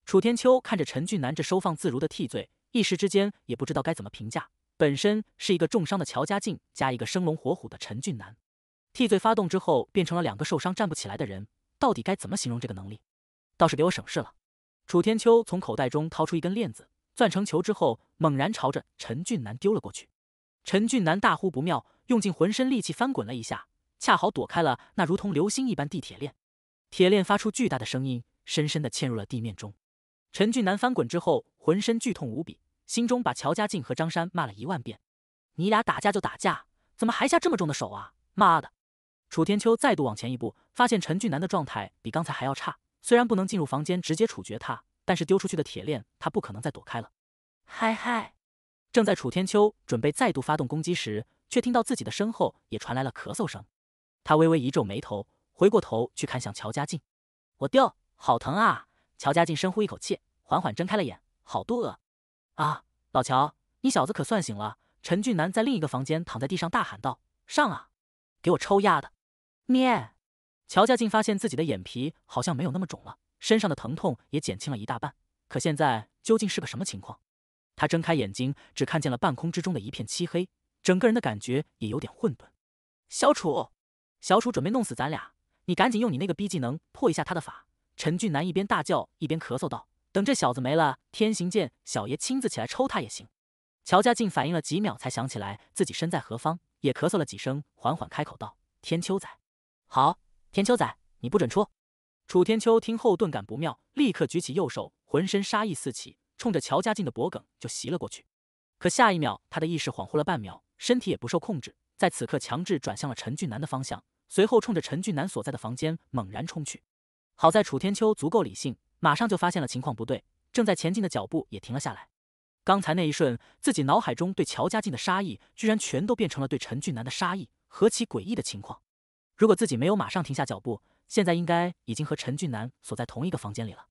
[SPEAKER 1] 楚天秋看着陈俊南这收放自如的替罪，一时之间也不知道该怎么评价。本身是一个重伤的乔家静，加一个生龙活虎的陈俊南，替罪发动之后变成了两个受伤站不起来的人，到底该怎么形容这个能力？倒是给我省事了。楚天秋从口袋中掏出一根链子。攥成球之后，猛然朝着陈俊南丢了过去。陈俊南大呼不妙，用尽浑身力气翻滚了一下，恰好躲开了那如同流星一般地铁链。铁链发出巨大的声音，深深地嵌入了地面中。陈俊南翻滚之后，浑身剧痛无比，心中把乔家劲和张山骂了一万遍：“你俩打架就打架，怎么还下这么重的手啊？妈的！”楚天秋再度往前一步，发现陈俊南的状态比刚才还要差。虽然不能进入房间直接处决他。但是丢出去的铁链，他不可能再躲开了。嗨嗨！正在楚天秋准备再度发动攻击时，却听到自己的身后也传来了咳嗽声。他微微一皱眉头，回过头去看向乔家静：“我丢，好疼啊！”乔家静深呼一口气，缓缓睁开了眼，好饿啊！老乔，你小子可算醒了！陈俊南在另一个房间躺在地上大喊道：“上啊，给我抽丫的！”咩！乔家静发现自己的眼皮好像没有那么肿了。身上的疼痛也减轻了一大半，可现在究竟是个什么情况？他睁开眼睛，只看见了半空之中的一片漆黑，整个人的感觉也有点混沌。小楚，小楚准备弄死咱俩，你赶紧用你那个逼技能破一下他的法！陈俊南一边大叫一边咳嗽道：“等这小子没了天行健小爷亲自起来抽他也行。”乔家靖反应了几秒才想起来自己身在何方，也咳嗽了几声，缓缓开口道：“天秋仔，好，天秋仔，你不准出。”楚天秋听后顿感不妙，立刻举起右手，浑身杀意四起，冲着乔家静的脖颈就袭了过去。可下一秒，他的意识恍惚了半秒，身体也不受控制，在此刻强制转向了陈俊南的方向，随后冲着陈俊南所在的房间猛然冲去。好在楚天秋足够理性，马上就发现了情况不对，正在前进的脚步也停了下来。刚才那一瞬，自己脑海中对乔家静的杀意居然全都变成了对陈俊南的杀意，何其诡异的情况！如果自己没有马上停下脚步，现在应该已经和陈俊南锁在同一个房间里了。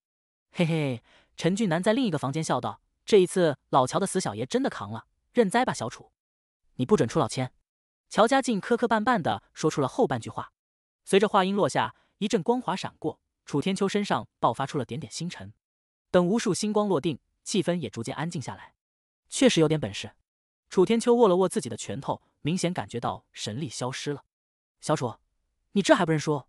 [SPEAKER 1] 嘿嘿，陈俊南在另一个房间笑道：“这一次老乔的死小爷真的扛了，认栽吧，小楚，你不准出老千。”乔家靖磕磕绊绊地说出了后半句话。随着话音落下，一阵光华闪过，楚天秋身上爆发出了点点星辰。等无数星光落定，气氛也逐渐安静下来。确实有点本事。楚天秋握了握自己的拳头，明显感觉到神力消失了。小楚，你这还不认输？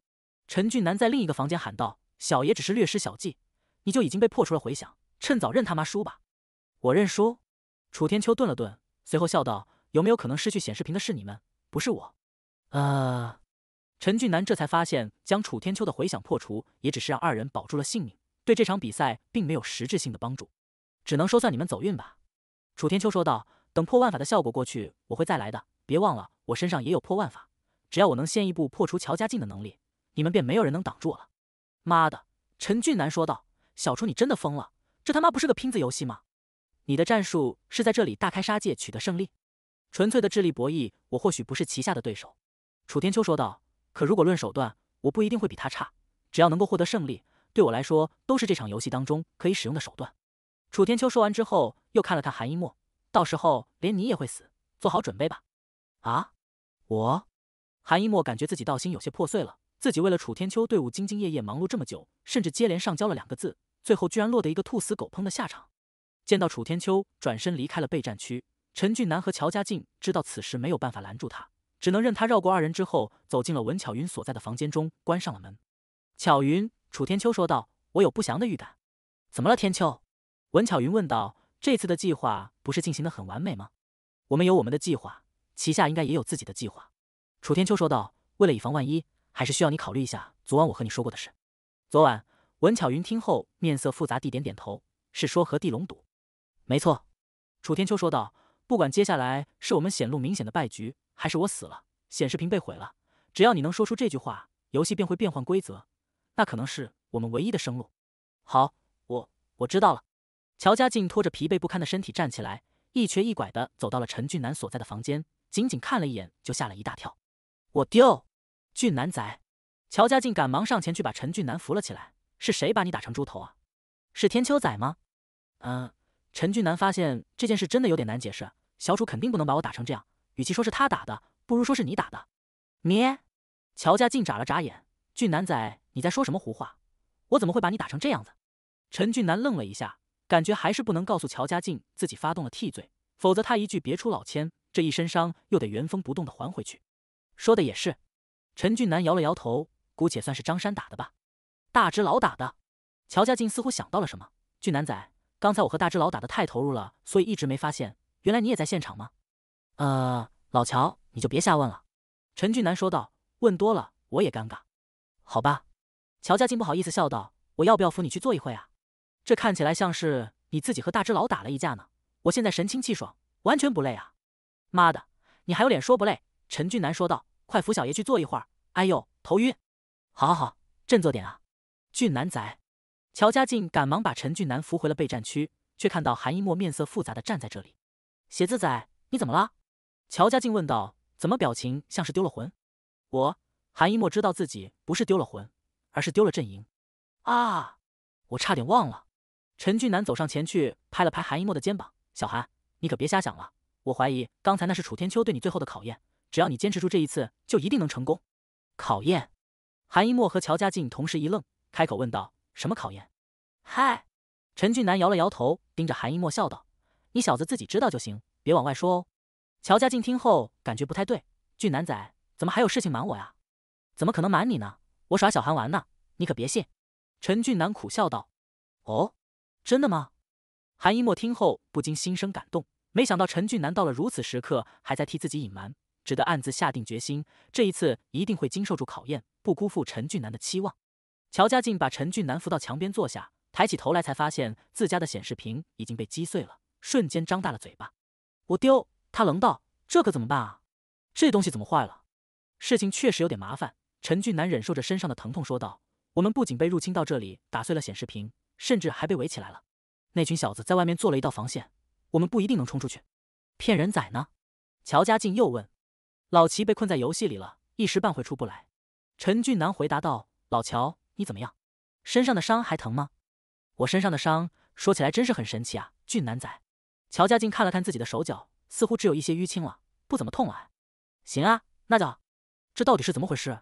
[SPEAKER 1] 陈俊南在另一个房间喊道：“小爷只是略施小计，你就已经被破除了回响，趁早认他妈输吧！”我认输。楚天秋顿了顿，随后笑道：“有没有可能失去显示屏的是你们，不是我？”啊！陈俊南这才发现，将楚天秋的回响破除，也只是让二人保住了性命，对这场比赛并没有实质性的帮助，只能说算你们走运吧。”楚天秋说道：“等破万法的效果过去，我会再来的。别忘了，我身上也有破万法，只要我能先一步破除乔家境的能力。”你们便没有人能挡住我了！妈的！”陈俊南说道，“小初你真的疯了？这他妈不是个拼字游戏吗？你的战术是在这里大开杀戒取得胜利？纯粹的智力博弈，我或许不是旗下的对手。”楚天秋说道，“可如果论手段，我不一定会比他差。只要能够获得胜利，对我来说都是这场游戏当中可以使用的手段。”楚天秋说完之后，又看了看韩一墨，“到时候连你也会死，做好准备吧。”啊！我，韩一墨感觉自己道心有些破碎了。自己为了楚天秋队伍兢兢业业忙碌这么久，甚至接连上交了两个字，最后居然落得一个兔死狗烹的下场。见到楚天秋转身离开了备战区，陈俊南和乔家靖知道此时没有办法拦住他，只能任他绕过二人之后走进了文巧云所在的房间中，关上了门。巧云，楚天秋说道：“我有不祥的预感。”“怎么了，天秋？”文巧云问道。“这次的计划不是进行的很完美吗？”“我们有我们的计划，旗下应该也有自己的计划。”楚天秋说道。“为了以防万一。”还是需要你考虑一下昨晚我和你说过的事。昨晚，文巧云听后面色复杂地点点头，是说和地龙赌。没错，楚天秋说道。不管接下来是我们显露明显的败局，还是我死了，显示屏被毁了，只要你能说出这句话，游戏便会变换规则。那可能是我们唯一的生路。好，我我知道了。乔家静拖着疲惫不堪的身体站起来，一瘸一拐的走到了陈俊南所在的房间，仅仅看了一眼就吓了一大跳。我丢！俊男仔，乔家静赶忙上前去把陈俊南扶了起来。是谁把你打成猪头啊？是天秋仔吗？嗯。陈俊南发现这件事真的有点难解释。小楚肯定不能把我打成这样，与其说是他打的，不如说是你打的。咩？乔家静眨了眨眼。俊男仔，你在说什么胡话？我怎么会把你打成这样子？陈俊南愣了一下，感觉还是不能告诉乔家静自己发动了替罪，否则他一句别出老千，这一身伤又得原封不动的还回去。说的也是。陈俊南摇了摇头，姑且算是张山打的吧。大只佬打的。乔家静似乎想到了什么，俊南仔，刚才我和大只佬打得太投入了，所以一直没发现，原来你也在现场吗？呃，老乔，你就别瞎问了。陈俊南说道，问多了我也尴尬。好吧。乔家静不好意思笑道，我要不要扶你去坐一会啊？这看起来像是你自己和大只佬打了一架呢。我现在神清气爽，完全不累啊。妈的，你还有脸说不累？陈俊南说道。快扶小爷去坐一会儿！哎呦，头晕。好，好，好，振作点啊，俊男仔。乔家靖赶忙把陈俊南扶回了备战区，却看到韩一墨面色复杂的站在这里。写字仔，你怎么了？乔家靖问道。怎么，表情像是丢了魂？我，韩一墨知道自己不是丢了魂，而是丢了阵营。啊，我差点忘了。陈俊南走上前去，拍了拍韩一墨的肩膀。小韩，你可别瞎想了。我怀疑刚才那是楚天秋对你最后的考验。只要你坚持住这一次，就一定能成功。考验，韩一墨和乔家静同时一愣，开口问道：“什么考验？”嗨，陈俊南摇了摇头，盯着韩一墨笑道：“你小子自己知道就行，别往外说哦。”乔家静听后感觉不太对，俊南仔怎么还有事情瞒我呀？怎么可能瞒你呢？我耍小韩玩呢，你可别信。”陈俊南苦笑道：“哦，真的吗？”韩一墨听后不禁心生感动，没想到陈俊南到了如此时刻还在替自己隐瞒。只得暗自下定决心，这一次一定会经受住考验，不辜负陈俊南的期望。乔家静把陈俊南扶到墙边坐下，抬起头来，才发现自家的显示屏已经被击碎了，瞬间张大了嘴巴：“我丢！”他愣道：“这可怎么办啊？这东西怎么坏了？”事情确实有点麻烦。陈俊南忍受着身上的疼痛说道：“我们不仅被入侵到这里，打碎了显示屏，甚至还被围起来了。那群小子在外面做了一道防线，我们不一定能冲出去。”“骗人仔呢？”乔家静又问。老齐被困在游戏里了，一时半会出不来。陈俊南回答道：“老乔，你怎么样？身上的伤还疼吗？”“我身上的伤，说起来真是很神奇啊，俊南仔。”乔家靖看了看自己的手脚，似乎只有一些淤青了，不怎么痛了。行啊，那就好。这到底是怎么回事？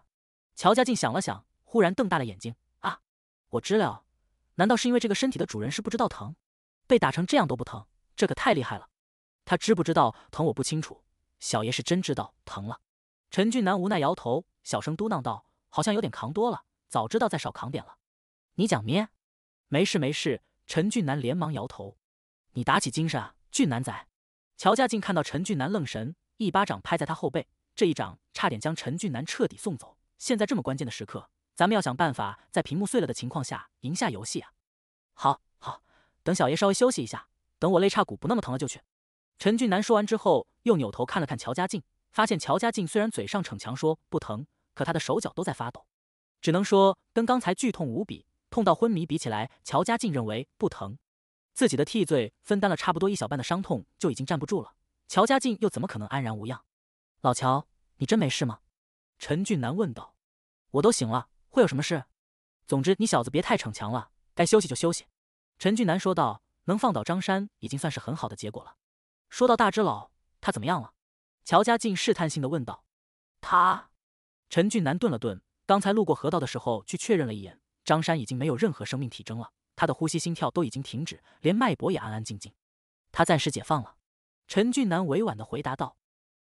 [SPEAKER 1] 乔家靖想了想，忽然瞪大了眼睛：“啊，我知了！难道是因为这个身体的主人是不知道疼，被打成这样都不疼？这可太厉害了！他知不知道疼？我不清楚。”小爷是真知道疼了，陈俊南无奈摇头，小声嘟囔道：“好像有点扛多了，早知道再少扛点了。”你讲咩？没事没事。陈俊南连忙摇头。你打起精神啊，俊南仔！乔家靖看到陈俊南愣神，一巴掌拍在他后背，这一掌差点将陈俊南彻底送走。现在这么关键的时刻，咱们要想办法在屏幕碎了的情况下赢下游戏啊！好，好，等小爷稍微休息一下，等我肋叉骨不那么疼了就去。陈俊南说完之后，又扭头看了看乔家静，发现乔家静虽然嘴上逞强说不疼，可他的手脚都在发抖，只能说跟刚才剧痛无比、痛到昏迷比起来，乔家静认为不疼，自己的替罪分担了差不多一小半的伤痛，就已经站不住了。乔家静又怎么可能安然无恙？老乔，你真没事吗？陈俊南问道。我都醒了，会有什么事？总之，你小子别太逞强了，该休息就休息。陈俊南说道，能放倒张山已经算是很好的结果了。说到大之老，他怎么样了？乔家劲试探性的问道。他，陈俊南顿了顿，刚才路过河道的时候去确认了一眼，张山已经没有任何生命体征了，他的呼吸、心跳都已经停止，连脉搏也安安静静。他暂时解放了。陈俊南委婉的回答道。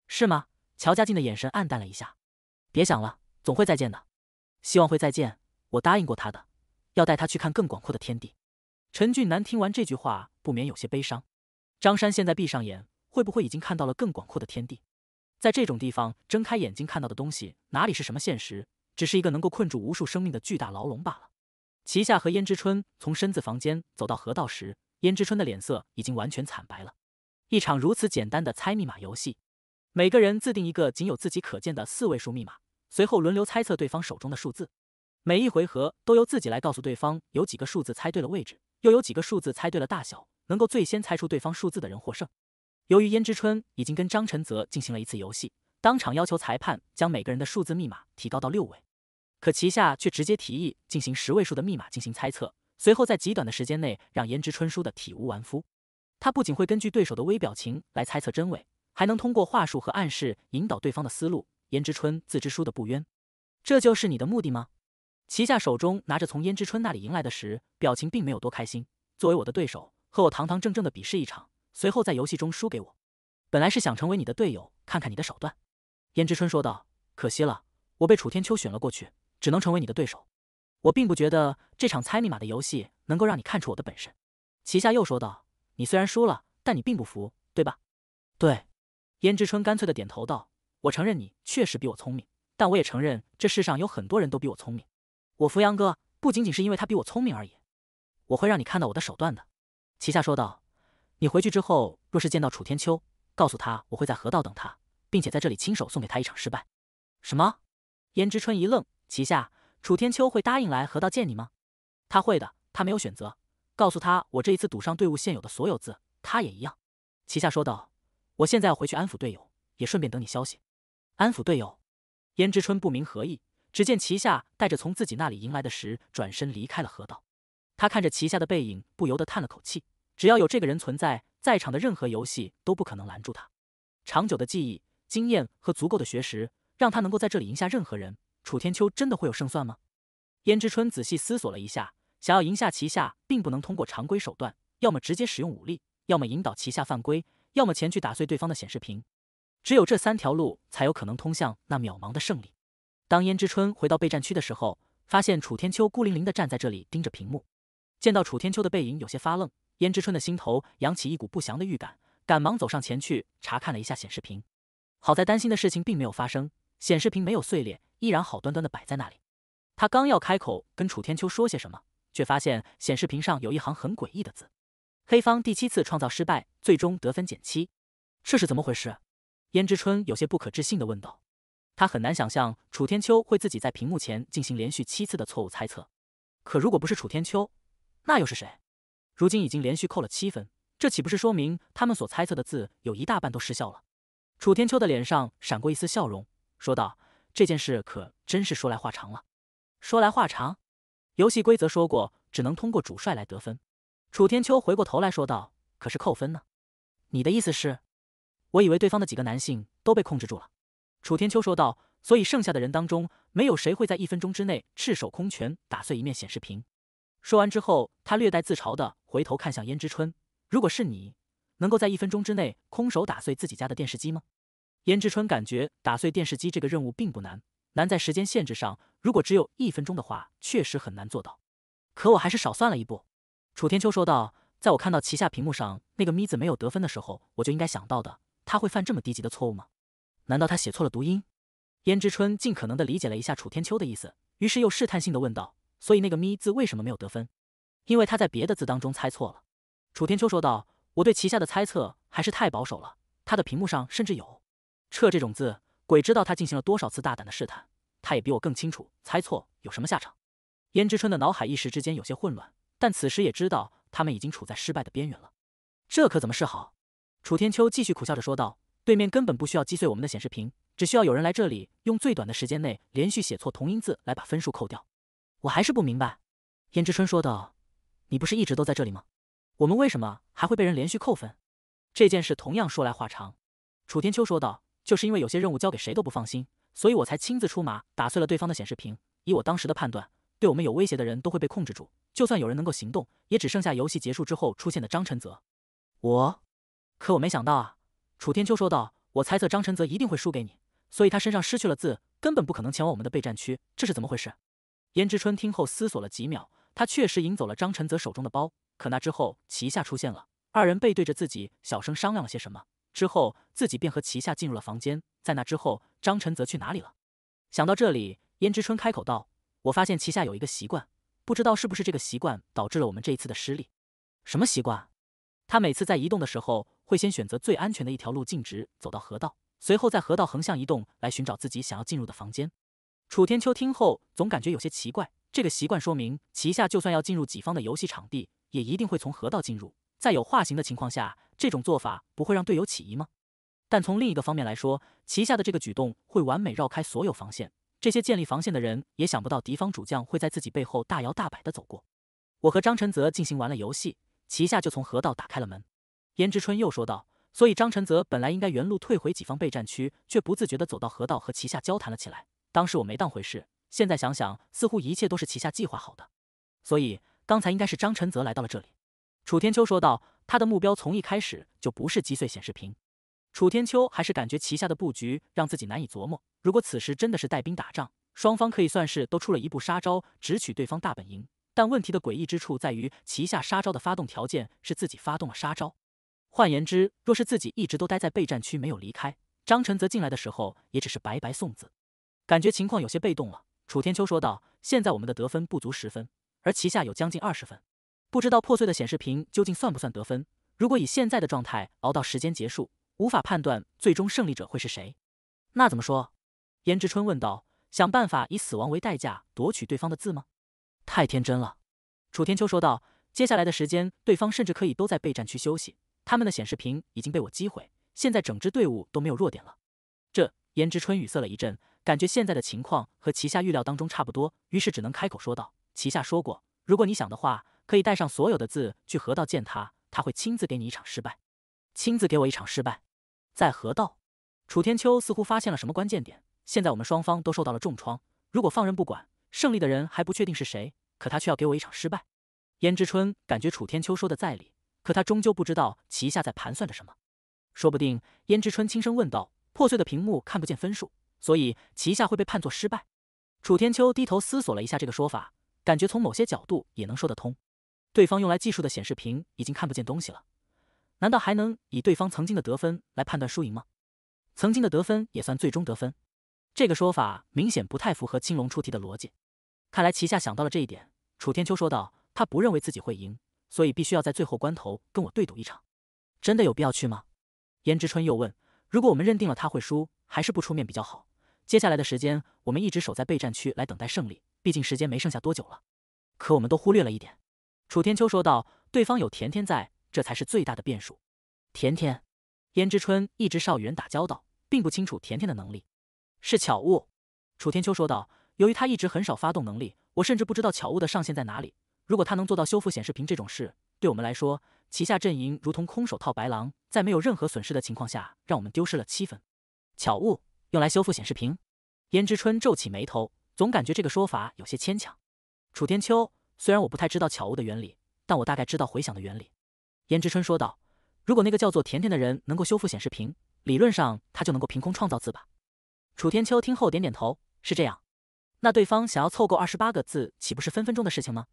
[SPEAKER 1] 是吗？乔家劲的眼神黯淡了一下。别想了，总会再见的。希望会再见。我答应过他的，要带他去看更广阔的天地。陈俊南听完这句话，不免有些悲伤。张山现在闭上眼，会不会已经看到了更广阔的天地？在这种地方睁开眼睛看到的东西，哪里是什么现实？只是一个能够困住无数生命的巨大牢笼罢了。齐夏和胭脂春从身子房间走到河道时，胭脂春的脸色已经完全惨白了。一场如此简单的猜密码游戏，每个人自定一个仅有自己可见的四位数密码，随后轮流猜测对方手中的数字。每一回合都由自己来告诉对方有几个数字猜对了位置，又有几个数字猜对了大小。能够最先猜出对方数字的人获胜。由于胭脂春已经跟张晨泽进行了一次游戏，当场要求裁判将每个人的数字密码提高到六位，可旗下却直接提议进行十位数的密码进行猜测，随后在极短的时间内让胭脂春输得体无完肤。他不仅会根据对手的微表情来猜测真伪，还能通过话术和暗示引导对方的思路。胭脂春自知输得不冤，这就是你的目的吗？旗下手中拿着从胭脂春那里赢来的石，表情并没有多开心。作为我的对手。和我堂堂正正的比试一场，随后在游戏中输给我。本来是想成为你的队友，看看你的手段。胭脂春说道：“可惜了，我被楚天秋选了过去，只能成为你的对手。”我并不觉得这场猜密码的游戏能够让你看出我的本事。齐夏又说道：“你虽然输了，但你并不服，对吧？”“对。”胭脂春干脆的点头道：“我承认你确实比我聪明，但我也承认这世上有很多人都比我聪明。我扶杨哥不仅仅是因为他比我聪明而已，我会让你看到我的手段的。”齐夏说道：“你回去之后，若是见到楚天秋，告诉他我会在河道等他，并且在这里亲手送给他一场失败。”什么？燕之春一愣。齐夏，楚天秋会答应来河道见你吗？他会的，他没有选择。告诉他，我这一次赌上队伍现有的所有字，他也一样。齐夏说道：“我现在要回去安抚队友，也顺便等你消息。”安抚队友？燕之春不明何意。只见齐夏带着从自己那里赢来的石，转身离开了河道。他看着旗下的背影，不由得叹了口气。只要有这个人存在，在场的任何游戏都不可能拦住他。长久的记忆、经验和足够的学识，让他能够在这里赢下任何人。楚天秋真的会有胜算吗？胭脂春仔细思索了一下，想要赢下旗下，并不能通过常规手段，要么直接使用武力，要么引导旗下犯规，要么前去打碎对方的显示屏。只有这三条路才有可能通向那渺茫的胜利。当胭脂春回到备战区的时候，发现楚天秋孤零零地站在这里，盯着屏幕。见到楚天秋的背影，有些发愣，胭脂春的心头扬起一股不祥的预感，赶忙走上前去查看了一下显示屏。好在担心的事情并没有发生，显示屏没有碎裂，依然好端端的摆在那里。他刚要开口跟楚天秋说些什么，却发现显示屏上有一行很诡异的字：“黑方第七次创造失败，最终得分减七。”这是怎么回事？胭脂春有些不可置信的问道。他很难想象楚天秋会自己在屏幕前进行连续七次的错误猜测，可如果不是楚天秋，那又是谁？如今已经连续扣了七分，这岂不是说明他们所猜测的字有一大半都失效了？楚天秋的脸上闪过一丝笑容，说道：“这件事可真是说来话长了。”说来话长，游戏规则说过，只能通过主帅来得分。楚天秋回过头来说道：“可是扣分呢？你的意思是？我以为对方的几个男性都被控制住了。”楚天秋说道：“所以剩下的人当中，没有谁会在一分钟之内赤手空拳打碎一面显示屏。”说完之后，他略带自嘲的回头看向胭脂春：“如果是你，能够在一分钟之内空手打碎自己家的电视机吗？”胭脂春感觉打碎电视机这个任务并不难，难在时间限制上。如果只有一分钟的话，确实很难做到。可我还是少算了一步。”楚天秋说道：“在我看到旗下屏幕上那个咪字没有得分的时候，我就应该想到的，他会犯这么低级的错误吗？难道他写错了读音？”胭脂春尽可能的理解了一下楚天秋的意思，于是又试探性的问道。所以那个“咪”字为什么没有得分？因为他在别的字当中猜错了。楚天秋说道：“我对旗下的猜测还是太保守了。他的屏幕上甚至有‘撤’这种字，鬼知道他进行了多少次大胆的试探。他也比我更清楚猜错有什么下场。”胭脂春的脑海一时之间有些混乱，但此时也知道他们已经处在失败的边缘了。这可怎么是好？楚天秋继续苦笑着说道：“对面根本不需要击碎我们的显示屏，只需要有人来这里，用最短的时间内连续写错同音字来把分数扣掉。”我还是不明白，燕之春说道：“你不是一直都在这里吗？我们为什么还会被人连续扣分？”这件事同样说来话长。楚天秋说道：“就是因为有些任务交给谁都不放心，所以我才亲自出马打碎了对方的显示屏。以我当时的判断，对我们有威胁的人都会被控制住。就算有人能够行动，也只剩下游戏结束之后出现的张晨泽。”我，可我没想到啊！楚天秋说道：“我猜测张晨泽一定会输给你，所以他身上失去了字，根本不可能前往我们的备战区。这是怎么回事？”燕之春听后思索了几秒，他确实赢走了张晨泽手中的包，可那之后齐夏出现了，二人背对着自己小声商量了些什么，之后自己便和齐夏进入了房间。在那之后，张晨泽去哪里了？想到这里，燕之春开口道：“我发现齐夏有一个习惯，不知道是不是这个习惯导致了我们这一次的失利。什么习惯？他每次在移动的时候，会先选择最安全的一条路径直走到河道，随后在河道横向移动来寻找自己想要进入的房间。”楚天秋听后总感觉有些奇怪，这个习惯说明旗下就算要进入己方的游戏场地，也一定会从河道进入。在有化形的情况下，这种做法不会让队友起疑吗？但从另一个方面来说，旗下的这个举动会完美绕开所有防线，这些建立防线的人也想不到敌方主将会在自己背后大摇大摆的走过。我和张晨泽进行完了游戏，旗下就从河道打开了门。燕之春又说道：“所以张晨泽本来应该原路退回己方备战区，却不自觉的走到河道和旗下交谈了起来。”当时我没当回事，现在想想，似乎一切都是齐夏计划好的，所以刚才应该是张晨泽来到了这里。楚天秋说道：“他的目标从一开始就不是击碎显示屏。”楚天秋还是感觉齐夏的布局让自己难以琢磨。如果此时真的是带兵打仗，双方可以算是都出了一步杀招，直取对方大本营。但问题的诡异之处在于，旗下杀招的发动条件是自己发动了杀招，换言之，若是自己一直都待在备战区没有离开，张晨泽进来的时候也只是白白送字。感觉情况有些被动了，楚天秋说道：“现在我们的得分不足十分，而旗下有将近二十分，不知道破碎的显示屏究竟算不算得分。如果以现在的状态熬到时间结束，无法判断最终胜利者会是谁。”那怎么说？胭脂春问道：“想办法以死亡为代价夺取对方的字吗？”太天真了，楚天秋说道：“接下来的时间，对方甚至可以都在备战区休息，他们的显示屏已经被我击毁，现在整支队伍都没有弱点了。”这胭脂春语塞了一阵。感觉现在的情况和齐夏预料当中差不多，于是只能开口说道：“齐夏说过，如果你想的话，可以带上所有的字去河道见他，他会亲自给你一场失败，亲自给我一场失败。”在河道，楚天秋似乎发现了什么关键点。现在我们双方都受到了重创，如果放任不管，胜利的人还不确定是谁。可他却要给我一场失败。胭脂春感觉楚天秋说的在理，可他终究不知道齐夏在盘算着什么。说不定，胭脂春轻声问道：“破碎的屏幕看不见分数。”所以旗下会被判作失败。楚天秋低头思索了一下这个说法，感觉从某些角度也能说得通。对方用来计数的显示屏已经看不见东西了，难道还能以对方曾经的得分来判断输赢吗？曾经的得分也算最终得分，这个说法明显不太符合青龙出题的逻辑。看来旗下想到了这一点，楚天秋说道：“他不认为自己会赢，所以必须要在最后关头跟我对赌一场。真的有必要去吗？”燕之春又问：“如果我们认定了他会输，还是不出面比较好？”接下来的时间，我们一直守在备战区来等待胜利。毕竟时间没剩下多久了。可我们都忽略了一点，楚天秋说道：“对方有甜甜在，这才是最大的变数。”甜甜，胭脂春一直少与人打交道，并不清楚甜甜的能力。是巧物，楚天秋说道：“由于他一直很少发动能力，我甚至不知道巧物的上限在哪里。如果他能做到修复显示屏这种事，对我们来说，旗下阵营如同空手套白狼，在没有任何损失的情况下，让我们丢失了七分。”巧物。用来修复显示屏，胭脂春皱起眉头，总感觉这个说法有些牵强。楚天秋，虽然我不太知道巧物的原理，但我大概知道回响的原理。胭脂春说道：“如果那个叫做甜甜的人能够修复显示屏，理论上他就能够凭空创造字吧？”楚天秋听后点点头：“是这样。那对方想要凑够二十八个字，岂不是分分钟的事情吗？”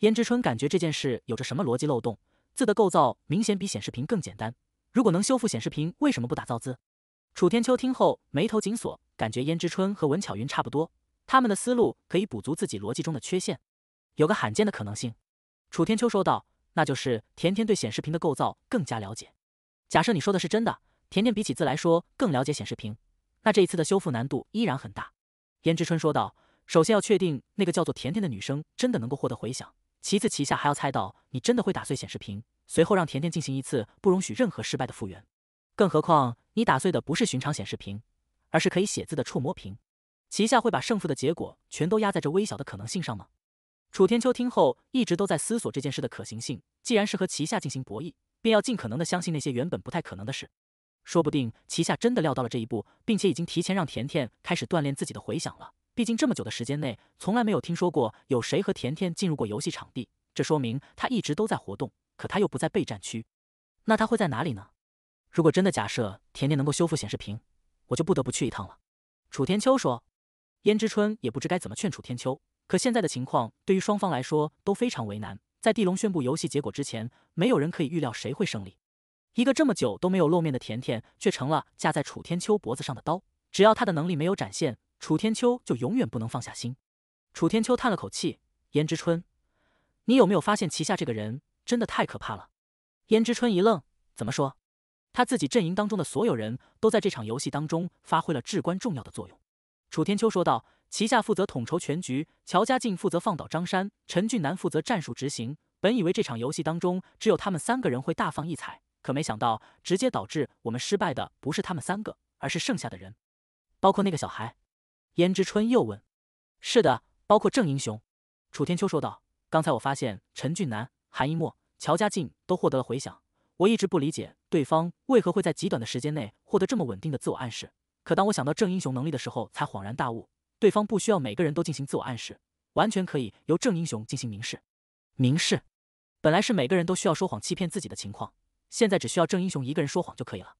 [SPEAKER 1] 胭脂春感觉这件事有着什么逻辑漏洞。字的构造明显比显示屏更简单，如果能修复显示屏，为什么不打造字？楚天秋听后眉头紧锁，感觉胭脂春和文巧云差不多，他们的思路可以补足自己逻辑中的缺陷。有个罕见的可能性，楚天秋说道，那就是甜甜对显示屏的构造更加了解。假设你说的是真的，甜甜比起自来说更了解显示屏，那这一次的修复难度依然很大。胭脂春说道，首先要确定那个叫做甜甜的女生真的能够获得回响，其次旗下还要猜到你真的会打碎显示屏，随后让甜甜进行一次不容许任何失败的复原。更何况。你打碎的不是寻常显示屏，而是可以写字的触摸屏。齐夏会把胜负的结果全都压在这微小的可能性上吗？楚天秋听后一直都在思索这件事的可行性。既然是和齐夏进行博弈，便要尽可能的相信那些原本不太可能的事。说不定齐夏真的料到了这一步，并且已经提前让甜甜开始锻炼自己的回响了。毕竟这么久的时间内，从来没有听说过有谁和甜甜进入过游戏场地，这说明他一直都在活动。可他又不在备战区，那他会在哪里呢？如果真的假设甜甜能够修复显示屏，我就不得不去一趟了。”楚天秋说。胭脂春也不知该怎么劝楚天秋，可现在的情况对于双方来说都非常为难。在地龙宣布游戏结果之前，没有人可以预料谁会胜利。一个这么久都没有露面的甜甜，却成了架在楚天秋脖子上的刀。只要他的能力没有展现，楚天秋就永远不能放下心。楚天秋叹了口气：“胭脂春，你有没有发现旗下这个人真的太可怕了？”胭脂春一愣：“怎么说？”他自己阵营当中的所有人都在这场游戏当中发挥了至关重要的作用，楚天秋说道：“旗下负责统筹全局，乔家靖负责放倒张山，陈俊南负责战术执行。本以为这场游戏当中只有他们三个人会大放异彩，可没想到直接导致我们失败的不是他们三个，而是剩下的人，包括那个小孩。”胭脂春又问：“是的，包括郑英雄。”楚天秋说道：“刚才我发现陈俊南、韩一墨、乔家靖都获得了回响。”我一直不理解对方为何会在极短的时间内获得这么稳定的自我暗示，可当我想到正英雄能力的时候，才恍然大悟，对方不需要每个人都进行自我暗示，完全可以由正英雄进行明示。明示，本来是每个人都需要说谎欺骗自己的情况，现在只需要正英雄一个人说谎就可以了。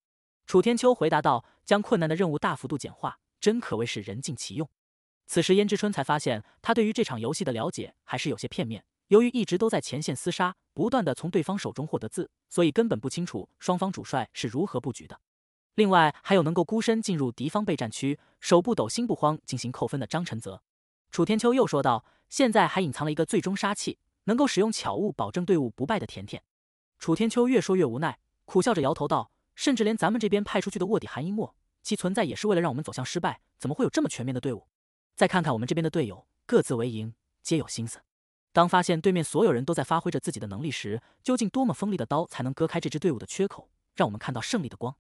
[SPEAKER 1] 楚天秋回答道，将困难的任务大幅度简化，真可谓是人尽其用。此时胭脂春才发现，他对于这场游戏的了解还是有些片面。由于一直都在前线厮杀，不断的从对方手中获得字，所以根本不清楚双方主帅是如何布局的。另外，还有能够孤身进入敌方备战区，手不抖心不慌进行扣分的张晨泽。楚天秋又说道：“现在还隐藏了一个最终杀器，能够使用巧物保证队伍不败的甜甜。”楚天秋越说越无奈，苦笑着摇头道：“甚至连咱们这边派出去的卧底韩一墨，其存在也是为了让我们走向失败，怎么会有这么全面的队伍？再看看我们这边的队友，各自为营，皆有心思。”当发现对面所有人都在发挥着自己的能力时，究竟多么锋利的刀才能割开这支队伍的缺口，让我们看到胜利的光？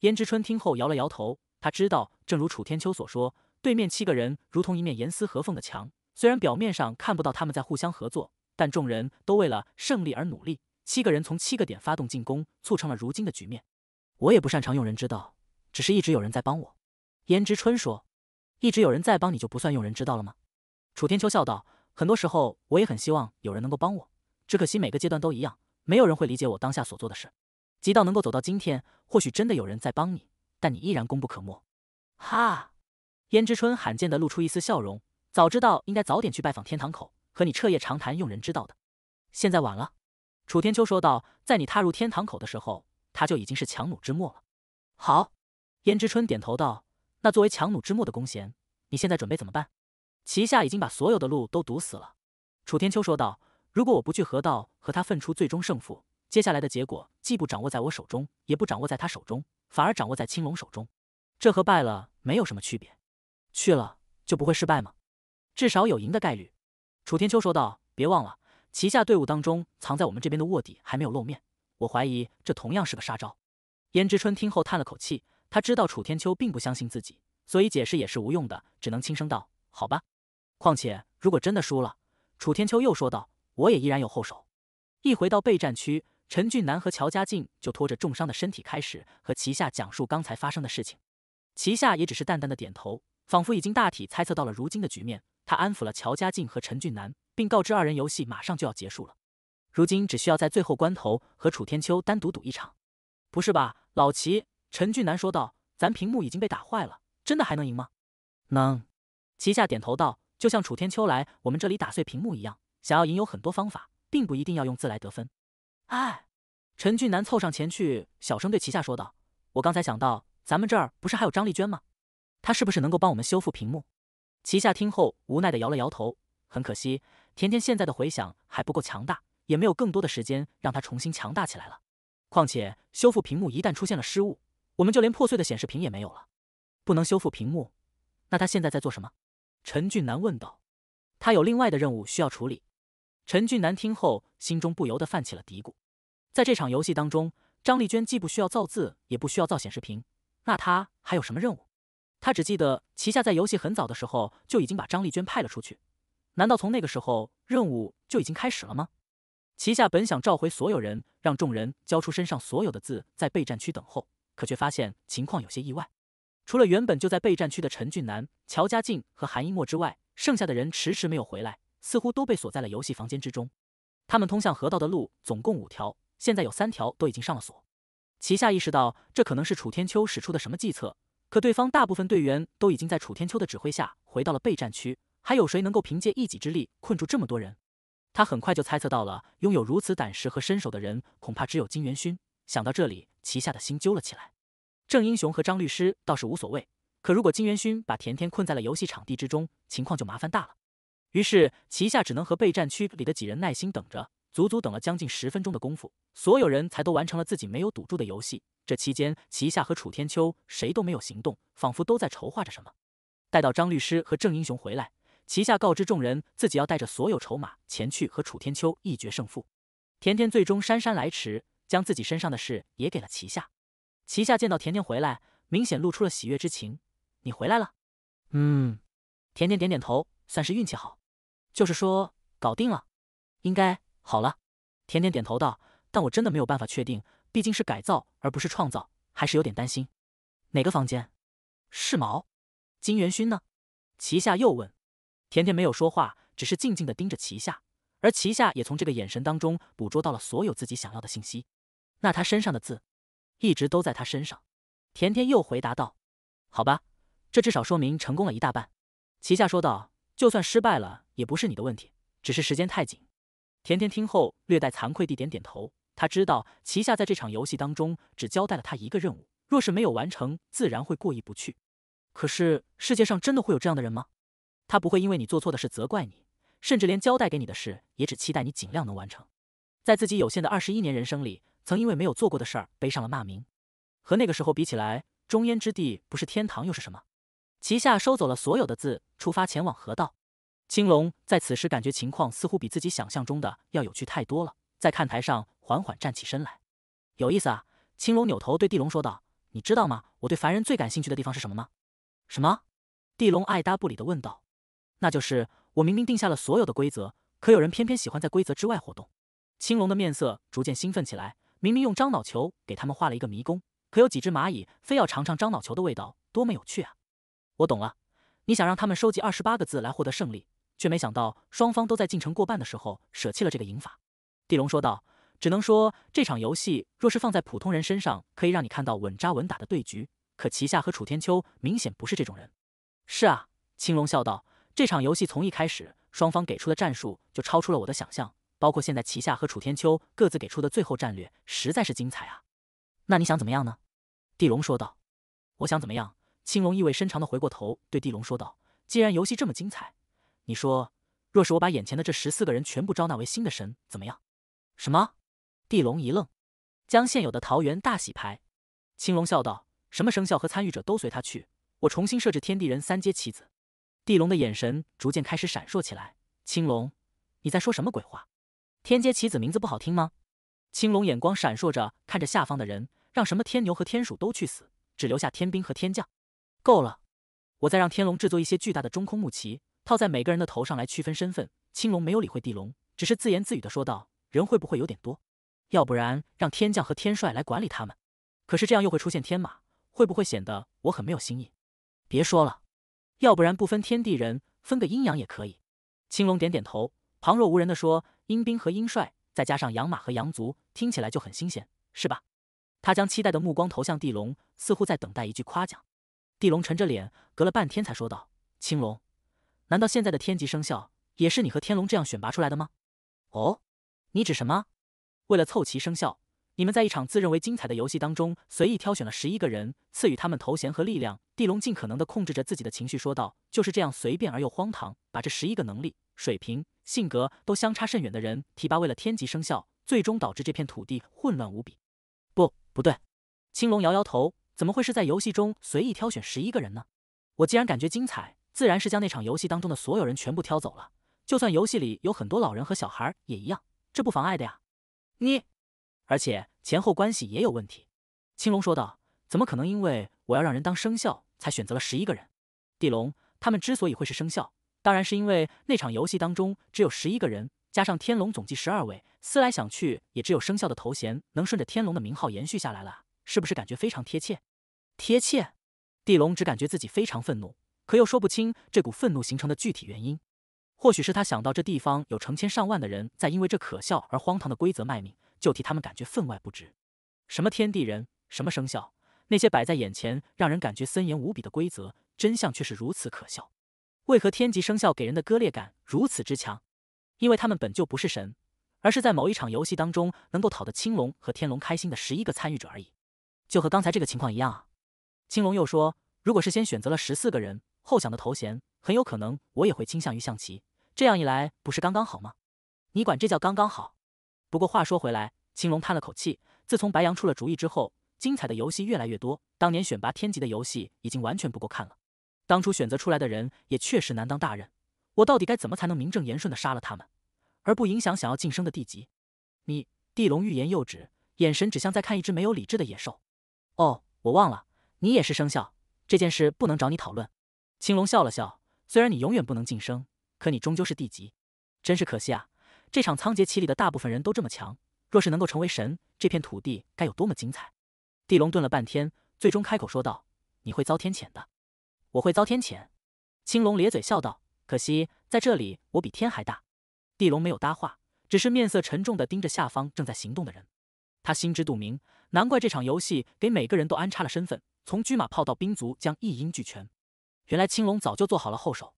[SPEAKER 1] 胭脂春听后摇了摇头，他知道，正如楚天秋所说，对面七个人如同一面严丝合缝的墙。虽然表面上看不到他们在互相合作，但众人都为了胜利而努力。七个人从七个点发动进攻，促成了如今的局面。我也不擅长用人之道，只是一直有人在帮我。胭脂春说：“一直有人在帮你，就不算用人之道了吗？”楚天秋笑道。很多时候，我也很希望有人能够帮我，只可惜每个阶段都一样，没有人会理解我当下所做的事。吉道能够走到今天，或许真的有人在帮你，但你依然功不可没。哈，胭脂春罕见的露出一丝笑容。早知道应该早点去拜访天堂口，和你彻夜长谈。用人之道的，现在晚了。楚天秋说道，在你踏入天堂口的时候，他就已经是强弩之末了。好，胭脂春点头道，那作为强弩之末的弓弦，你现在准备怎么办？旗下已经把所有的路都堵死了，楚天秋说道：“如果我不去河道和他分出最终胜负，接下来的结果既不掌握在我手中，也不掌握在他手中，反而掌握在青龙手中，这和败了没有什么区别。去了就不会失败吗？至少有赢的概率。”楚天秋说道：“别忘了，旗下队伍当中藏在我们这边的卧底还没有露面，我怀疑这同样是个杀招。”胭脂春听后叹了口气，他知道楚天秋并不相信自己，所以解释也是无用的，只能轻声道：“好吧。”况且，如果真的输了，楚天秋又说道：“我也依然有后手。”一回到备战区，陈俊南和乔家靖就拖着重伤的身体开始和齐夏讲述刚才发生的事情。齐夏也只是淡淡的点头，仿佛已经大体猜测到了如今的局面。他安抚了乔家靖和陈俊南，并告知二人游戏马上就要结束了，如今只需要在最后关头和楚天秋单独赌一场。不是吧，老齐？陈俊南说道：“咱屏幕已经被打坏了，真的还能赢吗？”能。齐夏点头道。就像楚天秋来我们这里打碎屏幕一样，想要赢有很多方法，并不一定要用字来得分。哎，陈俊南凑上前去，小声对齐夏说道：“我刚才想到，咱们这儿不是还有张丽娟吗？她是不是能够帮我们修复屏幕？”齐夏听后无奈的摇了摇头，很可惜，甜甜现在的回想还不够强大，也没有更多的时间让她重新强大起来了。况且修复屏幕一旦出现了失误，我们就连破碎的显示屏也没有了。不能修复屏幕，那她现在在做什么？陈俊南问道：“他有另外的任务需要处理。”陈俊南听后，心中不由得泛起了嘀咕。在这场游戏当中，张丽娟既不需要造字，也不需要造显示屏，那她还有什么任务？他只记得齐夏在游戏很早的时候就已经把张丽娟派了出去。难道从那个时候任务就已经开始了吗？齐夏本想召回所有人，让众人交出身上所有的字，在备战区等候，可却发现情况有些意外。除了原本就在备战区的陈俊南、乔家静和韩一墨之外，剩下的人迟迟没有回来，似乎都被锁在了游戏房间之中。他们通向河道的路总共五条，现在有三条都已经上了锁。齐夏意识到，这可能是楚天秋使出的什么计策。可对方大部分队员都已经在楚天秋的指挥下回到了备战区，还有谁能够凭借一己之力困住这么多人？他很快就猜测到了，拥有如此胆识和身手的人，恐怕只有金元勋。想到这里，齐夏的心揪了起来。郑英雄和张律师倒是无所谓，可如果金元勋把甜甜困在了游戏场地之中，情况就麻烦大了。于是齐夏只能和备战区里的几人耐心等着，足足等了将近十分钟的功夫，所有人才都完成了自己没有赌注的游戏。这期间，齐夏和楚天秋谁都没有行动，仿佛都在筹划着什么。待到张律师和郑英雄回来，齐夏告知众人自己要带着所有筹码前去和楚天秋一决胜负。甜甜最终姗姗来迟，将自己身上的事也给了齐夏。齐夏见到甜甜回来，明显露出了喜悦之情。“你回来了。”“嗯。”甜甜点点头，算是运气好。就是说，搞定了，应该好了。甜甜点头道：“但我真的没有办法确定，毕竟是改造而不是创造，还是有点担心。”“哪个房间？”“是毛。”“金元勋呢？”齐夏又问。甜甜没有说话，只是静静的盯着齐夏，而齐夏也从这个眼神当中捕捉到了所有自己想要的信息。“那他身上的字？”一直都在他身上，甜甜又回答道：“好吧，这至少说明成功了一大半。”齐夏说道：“就算失败了，也不是你的问题，只是时间太紧。”甜甜听后略带惭愧地点点头。他知道齐夏在这场游戏当中只交代了他一个任务，若是没有完成，自然会过意不去。可是世界上真的会有这样的人吗？他不会因为你做错的事责怪你，甚至连交代给你的事也只期待你尽量能完成。在自己有限的二十一年人生里。曾因为没有做过的事儿背上了骂名，和那个时候比起来，中烟之地不是天堂又是什么？齐夏收走了所有的字，出发前往河道。青龙在此时感觉情况似乎比自己想象中的要有趣太多了，在看台上缓缓站起身来。有意思啊！青龙扭头对地龙说道：“你知道吗？我对凡人最感兴趣的地方是什么吗？”“什么？”地龙爱答不理的问道。“那就是我明明定下了所有的规则，可有人偏偏喜欢在规则之外活动。”青龙的面色逐渐兴奋起来。明明用樟脑球给他们画了一个迷宫，可有几只蚂蚁非要尝尝樟脑球的味道，多么有趣啊！我懂了，你想让他们收集二十八个字来获得胜利，却没想到双方都在进程过半的时候舍弃了这个赢法。地龙说道：“只能说这场游戏若是放在普通人身上，可以让你看到稳扎稳打的对局，可齐夏和楚天秋明显不是这种人。”是啊，青龙笑道：“这场游戏从一开始，双方给出的战术就超出了我的想象。”包括现在，齐夏和楚天秋各自给出的最后战略，实在是精彩啊！那你想怎么样呢？地龙说道。我想怎么样？青龙意味深长的回过头，对地龙说道：“既然游戏这么精彩，你说，若是我把眼前的这十四个人全部招纳为新的神，怎么样？”什么？地龙一愣。将现有的桃园大洗牌。青龙笑道：“什么生肖和参与者都随他去，我重新设置天地人三阶棋子。”地龙的眼神逐渐开始闪烁起来。青龙，你在说什么鬼话？天阶棋子名字不好听吗？青龙眼光闪烁着看着下方的人，让什么天牛和天鼠都去死，只留下天兵和天将，够了。我再让天龙制作一些巨大的中空木旗，套在每个人的头上来区分身份。青龙没有理会地龙，只是自言自语的说道：“人会不会有点多？要不然让天将和天帅来管理他们？可是这样又会出现天马，会不会显得我很没有新意？”别说了，要不然不分天地人，分个阴阳也可以。青龙点点头。旁若无人地说：“阴兵和阴帅，再加上养马和羊族，听起来就很新鲜，是吧？”他将期待的目光投向地龙，似乎在等待一句夸奖。地龙沉着脸，隔了半天才说道：“青龙，难道现在的天级生肖也是你和天龙这样选拔出来的吗？”“哦，你指什么？为了凑齐生肖。”你们在一场自认为精彩的游戏当中随意挑选了十一个人，赐予他们头衔和力量。地龙尽可能地控制着自己的情绪说道：“就是这样，随便而又荒唐，把这十一个能力、水平、性格都相差甚远的人提拔为了天级生肖，最终导致这片土地混乱无比。”不，不对，青龙摇摇头：“怎么会是在游戏中随意挑选十一个人呢？我既然感觉精彩，自然是将那场游戏当中的所有人全部挑走了。就算游戏里有很多老人和小孩也一样，这不妨碍的呀。”你。而且前后关系也有问题，青龙说道：“怎么可能？因为我要让人当生肖，才选择了十一个人。地龙他们之所以会是生肖，当然是因为那场游戏当中只有十一个人，加上天龙总计十二位。思来想去，也只有生肖的头衔能顺着天龙的名号延续下来了。是不是感觉非常贴切？贴切？地龙只感觉自己非常愤怒，可又说不清这股愤怒形成的具体原因。或许是他想到这地方有成千上万的人在因为这可笑而荒唐的规则卖命。”就替他们感觉分外不值。什么天地人，什么生肖，那些摆在眼前让人感觉森严无比的规则，真相却是如此可笑。为何天级生肖给人的割裂感如此之强？因为他们本就不是神，而是在某一场游戏当中能够讨得青龙和天龙开心的十一个参与者而已。就和刚才这个情况一样啊。青龙又说：“如果是先选择了十四个人，后想的头衔，很有可能我也会倾向于象棋。这样一来，不是刚刚好吗？”你管这叫刚刚好？不过话说回来，青龙叹了口气。自从白羊出了主意之后，精彩的游戏越来越多。当年选拔天级的游戏已经完全不够看了。当初选择出来的人也确实难当大任。我到底该怎么才能名正言顺的杀了他们，而不影响想要晋升的地级？你地龙欲言又止，眼神只像在看一只没有理智的野兽。哦，我忘了，你也是生肖，这件事不能找你讨论。青龙笑了笑，虽然你永远不能晋升，可你终究是地级，真是可惜啊。这场仓颉棋里的大部分人都这么强，若是能够成为神，这片土地该有多么精彩！地龙顿了半天，最终开口说道：“你会遭天谴的，我会遭天谴。”青龙咧嘴笑道：“可惜在这里，我比天还大。”地龙没有搭话，只是面色沉重地盯着下方正在行动的人。他心知肚明，难怪这场游戏给每个人都安插了身份，从车马炮到兵卒将一应俱全。原来青龙早就做好了后手，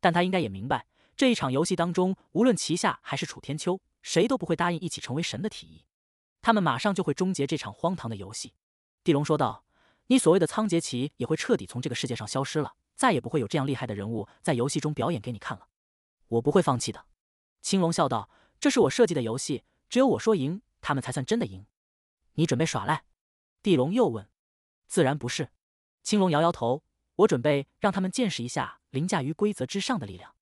[SPEAKER 1] 但他应该也明白。这一场游戏当中，无论齐夏还是楚天秋，谁都不会答应一起成为神的提议。他们马上就会终结这场荒唐的游戏。地龙说道：“你所谓的仓颉奇也会彻底从这个世界上消失了，再也不会有这样厉害的人物在游戏中表演给你看了。”我不会放弃的。青龙笑道：“这是我设计的游戏，只有我说赢，他们才算真的赢。”你准备耍赖？地龙又问。自然不是。青龙摇摇头：“我准备让他们见识一下凌驾于规则之上的力量。”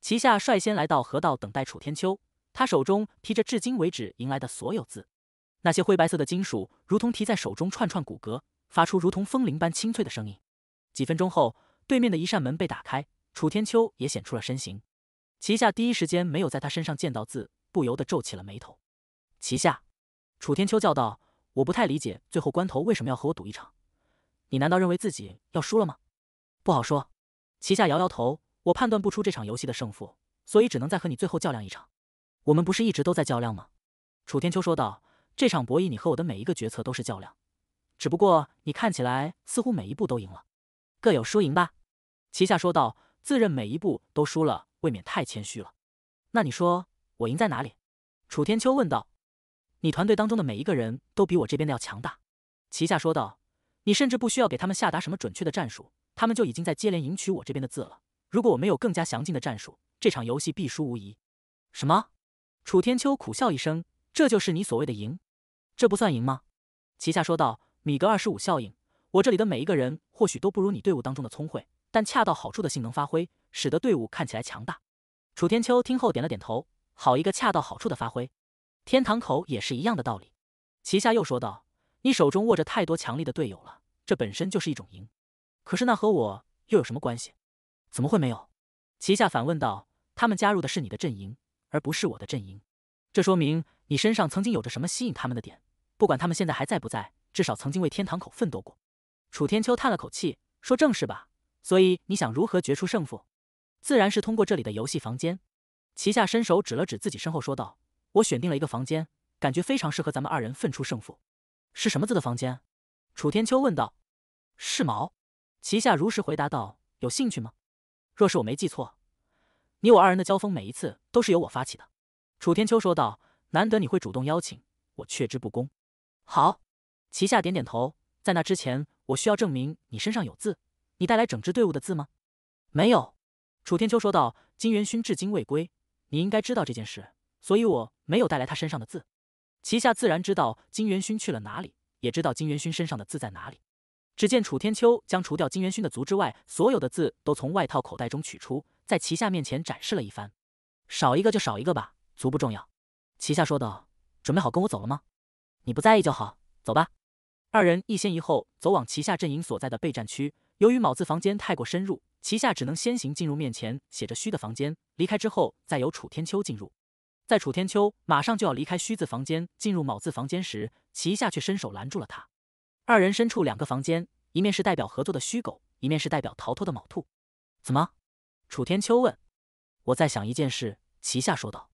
[SPEAKER 1] 旗下率先来到河道，等待楚天秋。他手中提着至今为止赢来的所有字，那些灰白色的金属如同提在手中串串骨骼，发出如同风铃般清脆的声音。几分钟后，对面的一扇门被打开，楚天秋也显出了身形。旗下第一时间没有在他身上见到字，不由得皱起了眉头。旗下，楚天秋叫道：“我不太理解，最后关头为什么要和我赌一场？你难道认为自己要输了吗？”不好说。旗下摇摇头。我判断不出这场游戏的胜负，所以只能再和你最后较量一场。我们不是一直都在较量吗？楚天秋说道。这场博弈，你和我的每一个决策都是较量，只不过你看起来似乎每一步都赢了，各有输赢吧？齐夏说道。自认每一步都输了，未免太谦虚了。那你说我赢在哪里？楚天秋问道。你团队当中的每一个人都比我这边的要强大，齐夏说道。你甚至不需要给他们下达什么准确的战术，他们就已经在接连赢取我这边的字了。如果我没有更加详尽的战术，这场游戏必输无疑。什么？楚天秋苦笑一声，这就是你所谓的赢？这不算赢吗？齐夏说道：“米格二十五效应，我这里的每一个人或许都不如你队伍当中的聪慧，但恰到好处的性能发挥，使得队伍看起来强大。”楚天秋听后点了点头，好一个恰到好处的发挥。天堂口也是一样的道理。齐夏又说道：“你手中握着太多强力的队友了，这本身就是一种赢。可是那和我又有什么关系？”怎么会没有？齐夏反问道：“他们加入的是你的阵营，而不是我的阵营，这说明你身上曾经有着什么吸引他们的点。不管他们现在还在不在，至少曾经为天堂口奋斗过。”楚天秋叹了口气，说：“正事吧。所以你想如何决出胜负？自然是通过这里的游戏房间。”齐夏伸手指了指自己身后，说道：“我选定了一个房间，感觉非常适合咱们二人分出胜负。是什么字的房间？”楚天秋问道。“是毛。”齐夏如实回答道。“有兴趣吗？”若是我没记错，你我二人的交锋每一次都是由我发起的。”楚天秋说道，“难得你会主动邀请我，却之不恭。”好，齐夏点点头。在那之前，我需要证明你身上有字。你带来整支队伍的字吗？没有。”楚天秋说道，“金元勋至今未归，你应该知道这件事，所以我没有带来他身上的字。”齐夏自然知道金元勋去了哪里，也知道金元勋身上的字在哪里。只见楚天秋将除掉金元勋的足之外，所有的字都从外套口袋中取出，在齐夏面前展示了一番。少一个就少一个吧，足不重要。齐夏说道：“准备好跟我走了吗？你不在意就好，走吧。”二人一先一后走往齐夏阵营所在的备战区。由于卯字房间太过深入，齐夏只能先行进入面前写着虚的房间，离开之后再由楚天秋进入。在楚天秋马上就要离开虚字房间进入卯字房间时，齐夏却伸手拦住了他。二人身处两个房间，一面是代表合作的虚狗，一面是代表逃脱的卯兔。怎么？楚天秋问。我在想一件事，齐夏说道。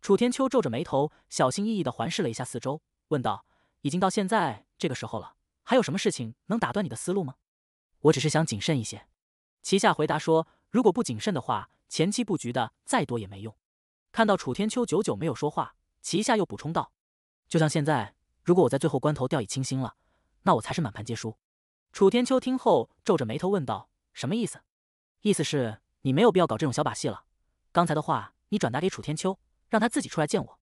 [SPEAKER 1] 楚天秋皱着眉头，小心翼翼的环视了一下四周，问道：“已经到现在这个时候了，还有什么事情能打断你的思路吗？”我只是想谨慎一些，齐夏回答说：“如果不谨慎的话，前期布局的再多也没用。”看到楚天秋久久没有说话，齐夏又补充道：“就像现在，如果我在最后关头掉以轻心了。”那我才是满盘皆输。楚天秋听后皱着眉头问道：“什么意思？意思是你没有必要搞这种小把戏了。刚才的话你转达给楚天秋，让他自己出来见我。”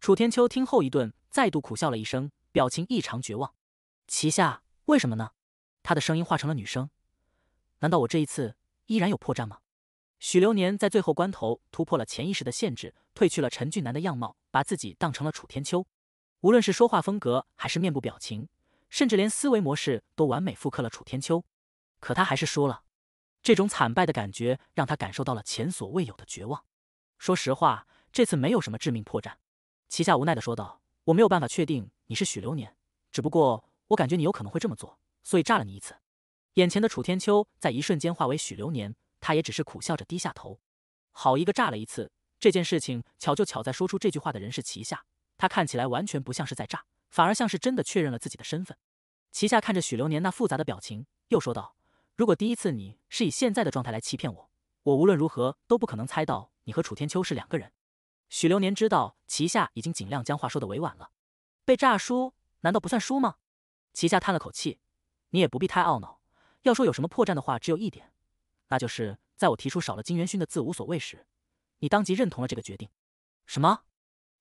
[SPEAKER 1] 楚天秋听后一顿，再度苦笑了一声，表情异常绝望。齐夏，为什么呢？他的声音化成了女声：“难道我这一次依然有破绽吗？”许流年在最后关头突破了潜意识的限制，褪去了陈俊南的样貌，把自己当成了楚天秋。无论是说话风格，还是面部表情。甚至连思维模式都完美复刻了楚天秋，可他还是输了。这种惨败的感觉让他感受到了前所未有的绝望。说实话，这次没有什么致命破绽。齐夏无奈的说道：“我没有办法确定你是许流年，只不过我感觉你有可能会这么做，所以炸了你一次。”眼前的楚天秋在一瞬间化为许流年，他也只是苦笑着低下头。好一个炸了一次！这件事情巧就巧在说出这句话的人是齐夏，他看起来完全不像是在炸。反而像是真的确认了自己的身份。齐夏看着许流年那复杂的表情，又说道：“如果第一次你是以现在的状态来欺骗我，我无论如何都不可能猜到你和楚天秋是两个人。”许流年知道齐夏已经尽量将话说的委婉了。被诈输难道不算输吗？齐夏叹了口气：“你也不必太懊恼。要说有什么破绽的话，只有一点，那就是在我提出少了金元勋的字无所谓时，你当即认同了这个决定。什么？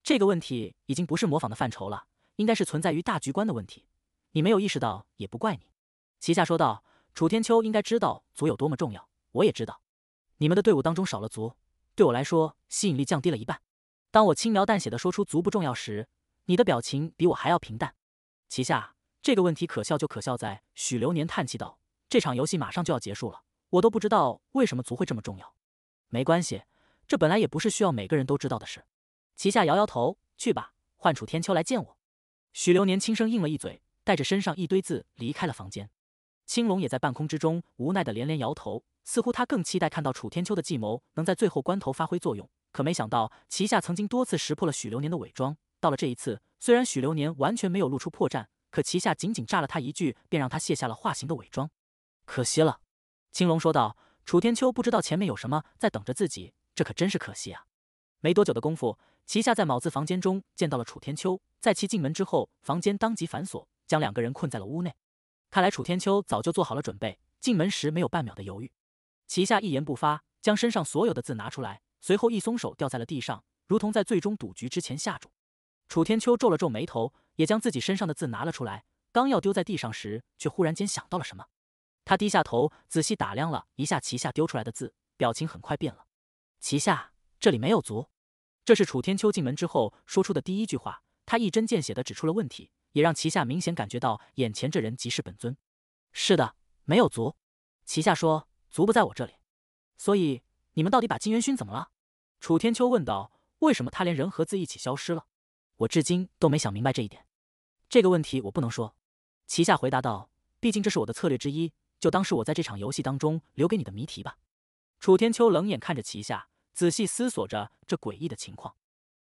[SPEAKER 1] 这个问题已经不是模仿的范畴了。”应该是存在于大局观的问题，你没有意识到也不怪你。齐夏说道：“楚天秋应该知道足有多么重要，我也知道，你们的队伍当中少了足，对我来说吸引力降低了一半。当我轻描淡写的说出足不重要时，你的表情比我还要平淡。”齐夏，这个问题可笑就可笑在许流年叹气道：“这场游戏马上就要结束了，我都不知道为什么足会这么重要。没关系，这本来也不是需要每个人都知道的事。”齐夏摇摇头，去吧，换楚天秋来见我。许流年轻声应了一嘴，带着身上一堆字离开了房间。青龙也在半空之中无奈的连连摇头，似乎他更期待看到楚天秋的计谋能在最后关头发挥作用。可没想到，旗下曾经多次识破了许流年的伪装，到了这一次，虽然许流年完全没有露出破绽，可旗下仅仅炸了他一句，便让他卸下了化形的伪装。可惜了，青龙说道。楚天秋不知道前面有什么在等着自己，这可真是可惜啊。没多久的功夫。齐夏在某字房间中见到了楚天秋，在其进门之后，房间当即反锁，将两个人困在了屋内。看来楚天秋早就做好了准备，进门时没有半秒的犹豫。齐夏一言不发，将身上所有的字拿出来，随后一松手掉在了地上，如同在最终赌局之前下注。楚天秋皱了皱眉头，也将自己身上的字拿了出来，刚要丢在地上时，却忽然间想到了什么，他低下头仔细打量了一下齐夏丢出来的字，表情很快变了。齐夏这里没有足。这是楚天秋进门之后说出的第一句话，他一针见血的指出了问题，也让齐夏明显感觉到眼前这人即是本尊。是的，没有族。齐夏说，族不在我这里，所以你们到底把金元勋怎么了？楚天秋问道，为什么他连人和字一起消失了？我至今都没想明白这一点。这个问题我不能说，齐夏回答道，毕竟这是我的策略之一，就当是我在这场游戏当中留给你的谜题吧。楚天秋冷眼看着齐夏。仔细思索着这诡异的情况，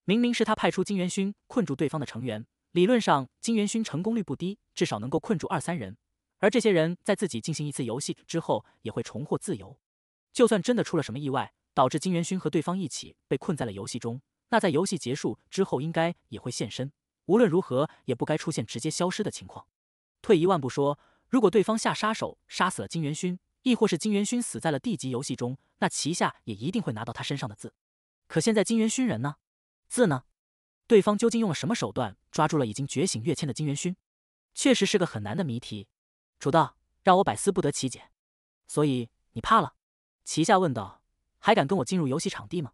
[SPEAKER 1] 明明是他派出金元勋困住对方的成员，理论上金元勋成功率不低，至少能够困住二三人。而这些人在自己进行一次游戏之后，也会重获自由。就算真的出了什么意外，导致金元勋和对方一起被困在了游戏中，那在游戏结束之后应该也会现身。无论如何，也不该出现直接消失的情况。退一万步说，如果对方下杀手杀死了金元勋，亦或是金元勋死在了地级游戏中，那旗下也一定会拿到他身上的字。可现在金元勋人呢？字呢？对方究竟用了什么手段抓住了已经觉醒跃迁的金元勋？确实是个很难的谜题，楚道让我百思不得其解。所以你怕了？旗下问道，还敢跟我进入游戏场地吗？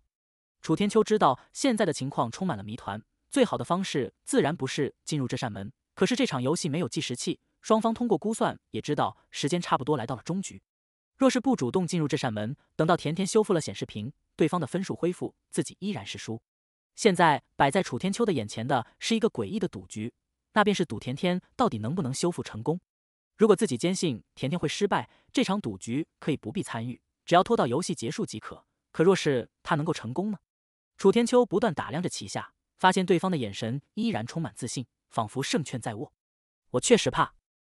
[SPEAKER 1] 楚天秋知道现在的情况充满了谜团，最好的方式自然不是进入这扇门。可是这场游戏没有计时器，双方通过估算也知道时间差不多来到了终局。若是不主动进入这扇门，等到甜甜修复了显示屏，对方的分数恢复，自己依然是输。现在摆在楚天秋的眼前的是一个诡异的赌局，那便是赌甜甜到底能不能修复成功。如果自己坚信甜甜会失败，这场赌局可以不必参与，只要拖到游戏结束即可。可若是他能够成功呢？楚天秋不断打量着旗下，发现对方的眼神依然充满自信，仿佛胜券在握。我确实怕，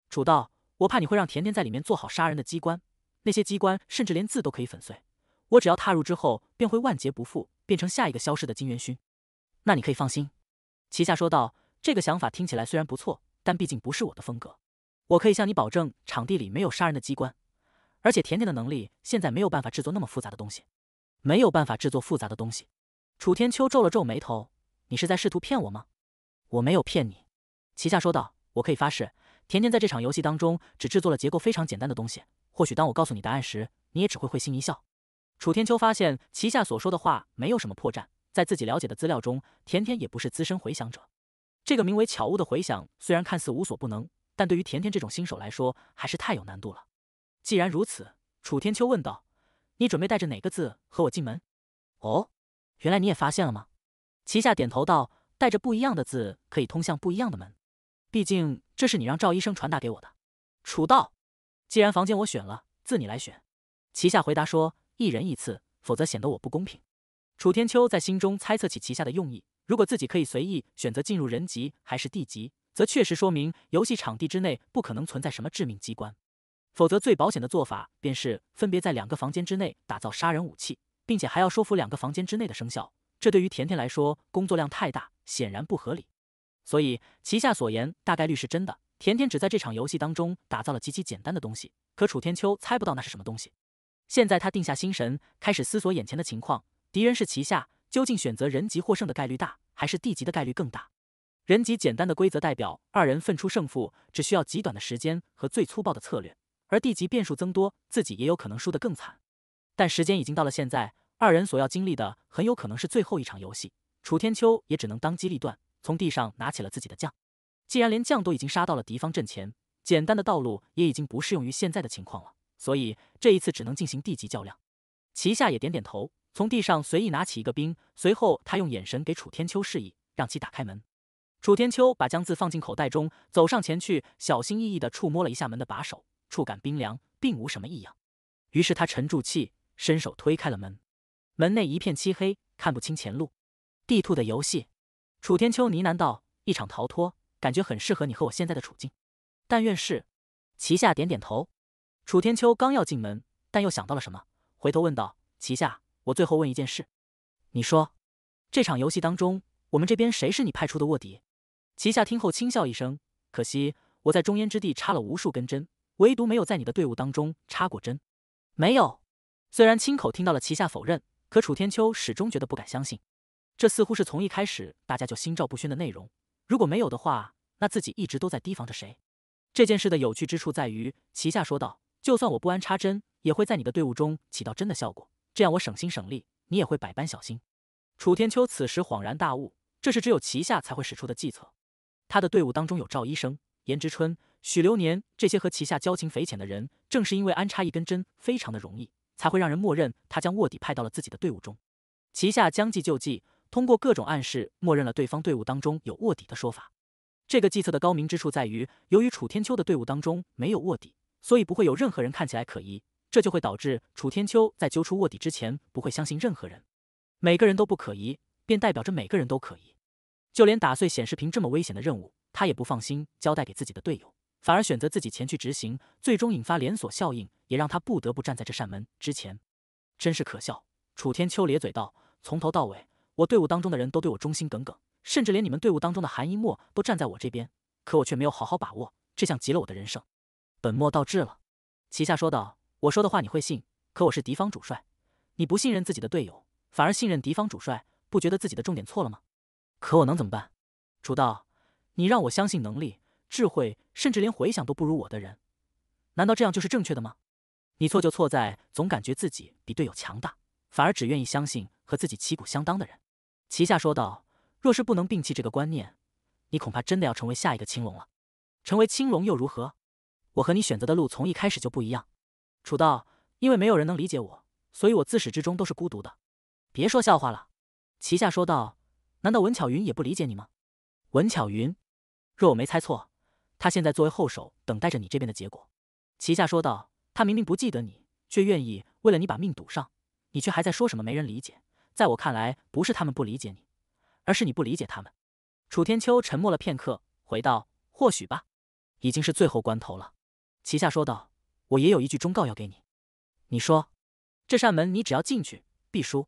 [SPEAKER 1] 楚道，我怕你会让甜甜在里面做好杀人的机关。那些机关甚至连字都可以粉碎，我只要踏入之后便会万劫不复，变成下一个消失的金元勋。那你可以放心，齐夏说道。这个想法听起来虽然不错，但毕竟不是我的风格。我可以向你保证，场地里没有杀人的机关，而且甜甜的能力现在没有办法制作那么复杂的东西，没有办法制作复杂的东西。楚天秋皱了皱眉头：“你是在试图骗我吗？”“我没有骗你。”齐夏说道，“我可以发誓，甜甜在这场游戏当中只制作了结构非常简单的东西。”或许当我告诉你答案时，你也只会会心一笑。楚天秋发现齐夏所说的话没有什么破绽，在自己了解的资料中，甜甜也不是资深回响者。这个名为“巧物”的回响虽然看似无所不能，但对于甜甜这种新手来说，还是太有难度了。既然如此，楚天秋问道：“你准备带着哪个字和我进门？”“哦，原来你也发现了吗？”齐夏点头道：“带着不一样的字，可以通向不一样的门。毕竟这是你让赵医生传达给我的。”楚道。既然房间我选了，自你来选。齐夏回答说，一人一次，否则显得我不公平。楚天秋在心中猜测起齐夏的用意。如果自己可以随意选择进入人级还是地级，则确实说明游戏场地之内不可能存在什么致命机关。否则最保险的做法便是分别在两个房间之内打造杀人武器，并且还要说服两个房间之内的生肖。这对于甜甜来说，工作量太大，显然不合理。所以齐夏所言大概率是真的。甜甜只在这场游戏当中打造了极其简单的东西，可楚天秋猜不到那是什么东西。现在他定下心神，开始思索眼前的情况。敌人是旗下，究竟选择人级获胜的概率大，还是地级的概率更大？人级简单的规则代表二人分出胜负只需要极短的时间和最粗暴的策略，而地级变数增多，自己也有可能输得更惨。但时间已经到了现在，二人所要经历的很有可能是最后一场游戏。楚天秋也只能当机立断，从地上拿起了自己的将。既然连将都已经杀到了敌方阵前，简单的道路也已经不适用于现在的情况了，所以这一次只能进行地级较量。齐夏也点点头，从地上随意拿起一个兵，随后他用眼神给楚天秋示意，让其打开门。楚天秋把将字放进口袋中，走上前去，小心翼翼地触摸了一下门的把手，触感冰凉，并无什么异样。于是他沉住气，伸手推开了门。门内一片漆黑，看不清前路。地兔的游戏，楚天秋呢喃道：“一场逃脱。”感觉很适合你和我现在的处境，但愿是。齐夏点点头。楚天秋刚要进门，但又想到了什么，回头问道：“齐夏，我最后问一件事，你说这场游戏当中，我们这边谁是你派出的卧底？”齐夏听后轻笑一声：“可惜我在中烟之地插了无数根针，唯独没有在你的队伍当中插过针。”“没有。”虽然亲口听到了齐夏否认，可楚天秋始终觉得不敢相信，这似乎是从一开始大家就心照不宣的内容。如果没有的话，那自己一直都在提防着谁？这件事的有趣之处在于，齐夏说道：“就算我不安插针，也会在你的队伍中起到真的效果。这样我省心省力，你也会百般小心。”楚天秋此时恍然大悟，这是只有齐夏才会使出的计策。他的队伍当中有赵医生、颜之春、许流年这些和齐夏交情匪浅的人，正是因为安插一根针非常的容易，才会让人默认他将卧底派到了自己的队伍中。齐夏将计就计。通过各种暗示，默认了对方队伍当中有卧底的说法。这个计策的高明之处在于，由于楚天秋的队伍当中没有卧底，所以不会有任何人看起来可疑。这就会导致楚天秋在揪出卧底之前不会相信任何人。每个人都不可疑，便代表着每个人都可疑。就连打碎显示屏这么危险的任务，他也不放心交代给自己的队友，反而选择自己前去执行。最终引发连锁效应，也让他不得不站在这扇门之前。真是可笑！楚天秋咧嘴道：“从头到尾。”我队伍当中的人都对我忠心耿耿，甚至连你们队伍当中的韩一墨都站在我这边，可我却没有好好把握，这像极了我的人生，本末倒置了。齐夏说道：“我说的话你会信，可我是敌方主帅，你不信任自己的队友，反而信任敌方主帅，不觉得自己的重点错了吗？”可我能怎么办？楚道，你让我相信能力、智慧，甚至连回想都不如我的人，难道这样就是正确的吗？你错就错在总感觉自己比队友强大，反而只愿意相信和自己旗鼓相当的人。齐夏说道：“若是不能摒弃这个观念，你恐怕真的要成为下一个青龙了。成为青龙又如何？我和你选择的路从一开始就不一样。”楚道：“因为没有人能理解我，所以我自始至终都是孤独的。”别说笑话了，齐夏说道：“难道文巧云也不理解你吗？”文巧云，若我没猜错，他现在作为后手等待着你这边的结果。齐夏说道：“他明明不记得你，却愿意为了你把命赌上，你却还在说什么没人理解。”在我看来，不是他们不理解你，而是你不理解他们。楚天秋沉默了片刻，回道：“或许吧。”已经是最后关头了，齐夏说道：“我也有一句忠告要给你。”你说：“这扇门，你只要进去必输。”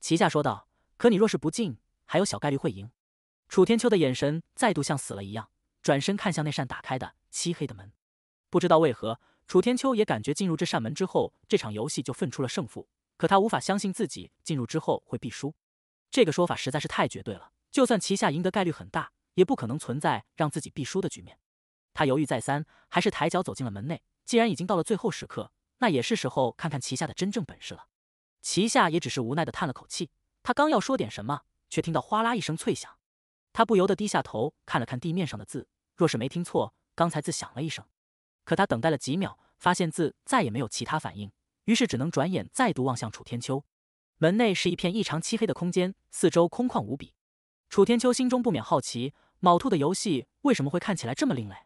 [SPEAKER 1] 齐夏说道：“可你若是不进，还有小概率会赢。”楚天秋的眼神再度像死了一样，转身看向那扇打开的漆黑的门。不知道为何，楚天秋也感觉进入这扇门之后，这场游戏就分出了胜负。可他无法相信自己进入之后会必输，这个说法实在是太绝对了。就算旗下赢得概率很大，也不可能存在让自己必输的局面。他犹豫再三，还是抬脚走进了门内。既然已经到了最后时刻，那也是时候看看旗下的真正本事了。旗下也只是无奈的叹了口气。他刚要说点什么，却听到哗啦一声脆响。他不由得低下头看了看地面上的字，若是没听错，刚才字响了一声。可他等待了几秒，发现字再也没有其他反应。于是只能转眼再度望向楚天秋，门内是一片异常漆黑的空间，四周空旷无比。楚天秋心中不免好奇，卯兔的游戏为什么会看起来这么另类？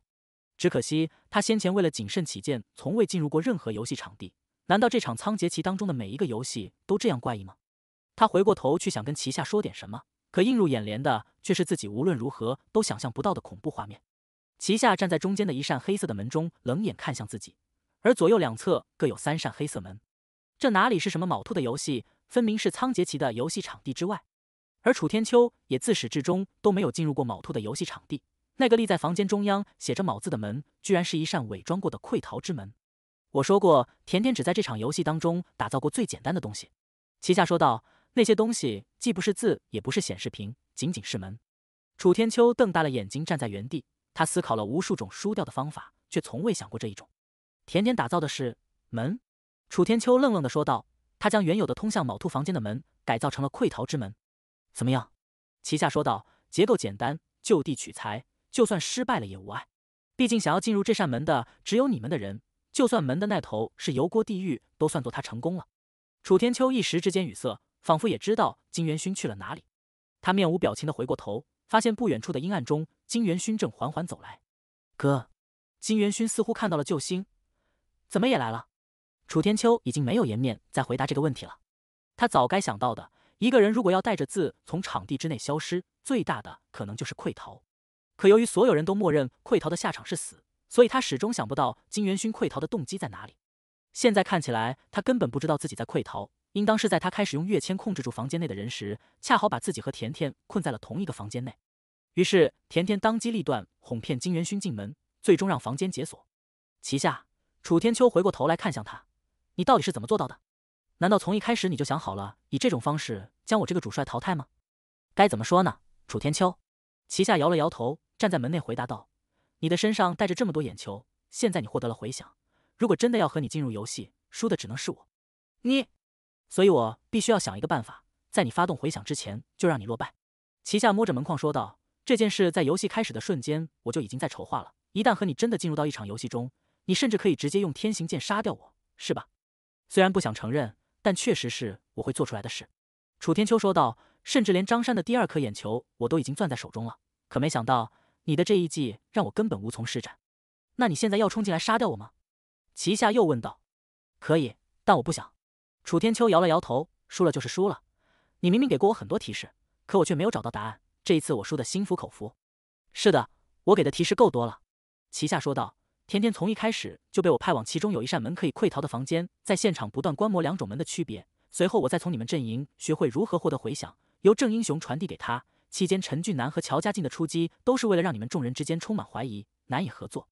[SPEAKER 1] 只可惜他先前为了谨慎起见，从未进入过任何游戏场地。难道这场仓颉棋当中的每一个游戏都这样怪异吗？他回过头去想跟齐夏说点什么，可映入眼帘的却是自己无论如何都想象不到的恐怖画面。齐夏站在中间的一扇黑色的门中，冷眼看向自己。而左右两侧各有三扇黑色门，这哪里是什么卯兔的游戏，分明是仓颉奇的游戏场地之外。而楚天秋也自始至终都没有进入过卯兔的游戏场地。那个立在房间中央写着卯字的门，居然是一扇伪装过的溃逃之门。我说过，甜甜只在这场游戏当中打造过最简单的东西。齐夏说道：“那些东西既不是字，也不是显示屏，仅仅是门。”楚天秋瞪大了眼睛，站在原地。他思考了无数种输掉的方法，却从未想过这一种。甜甜打造的是门，楚天秋愣愣的说道：“他将原有的通向卯兔房间的门改造成了溃逃之门，怎么样？”齐夏说道：“结构简单，就地取材，就算失败了也无碍。毕竟想要进入这扇门的只有你们的人，就算门的那头是油锅地狱，都算作他成功了。”楚天秋一时之间语塞，仿佛也知道金元勋去了哪里。他面无表情的回过头，发现不远处的阴暗中，金元勋正缓缓走来。哥，金元勋似乎看到了救星。怎么也来了？楚天秋已经没有颜面再回答这个问题了。他早该想到的，一个人如果要带着字从场地之内消失，最大的可能就是溃逃。可由于所有人都默认溃逃的下场是死，所以他始终想不到金元勋溃逃的动机在哪里。现在看起来，他根本不知道自己在溃逃，应当是在他开始用跃迁控制住房间内的人时，恰好把自己和甜甜困在了同一个房间内。于是，甜甜当机立断哄骗金元勋进门，最终让房间解锁。其下。楚天秋回过头来看向他，你到底是怎么做到的？难道从一开始你就想好了以这种方式将我这个主帅淘汰吗？该怎么说呢？楚天秋，齐夏摇了摇头，站在门内回答道：“你的身上带着这么多眼球，现在你获得了回响。如果真的要和你进入游戏，输的只能是我。你，所以我必须要想一个办法，在你发动回响之前就让你落败。”齐夏摸着门框说道：“这件事在游戏开始的瞬间我就已经在筹划了。一旦和你真的进入到一场游戏中，”你甚至可以直接用天行剑杀掉我，是吧？虽然不想承认，但确实是我会做出来的事。”楚天秋说道，“甚至连张山的第二颗眼球我都已经攥在手中了，可没想到你的这一计让我根本无从施展。那你现在要冲进来杀掉我吗？”齐夏又问道。“可以，但我不想。”楚天秋摇了摇头，“输了就是输了。你明明给过我很多提示，可我却没有找到答案。这一次我输得心服口服。”“是的，我给的提示够多了。”齐夏说道。甜甜从一开始就被我派往其中有一扇门可以溃逃的房间，在现场不断观摩两种门的区别。随后我再从你们阵营学会如何获得回响，由郑英雄传递给他。期间，陈俊南和乔家劲的出击都是为了让你们众人之间充满怀疑，难以合作。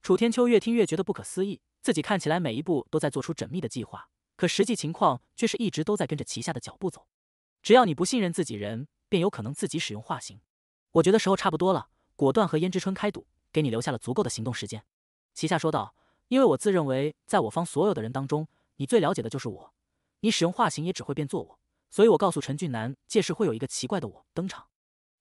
[SPEAKER 1] 楚天秋越听越觉得不可思议，自己看起来每一步都在做出缜密的计划，可实际情况却是一直都在跟着旗下的脚步走。只要你不信任自己人，便有可能自己使用化形。我觉得时候差不多了，果断和胭脂春开赌，给你留下了足够的行动时间。齐夏说道：“因为我自认为在我方所有的人当中，你最了解的就是我，你使用化形也只会变作我，所以我告诉陈俊南，届时会有一个奇怪的我登场。”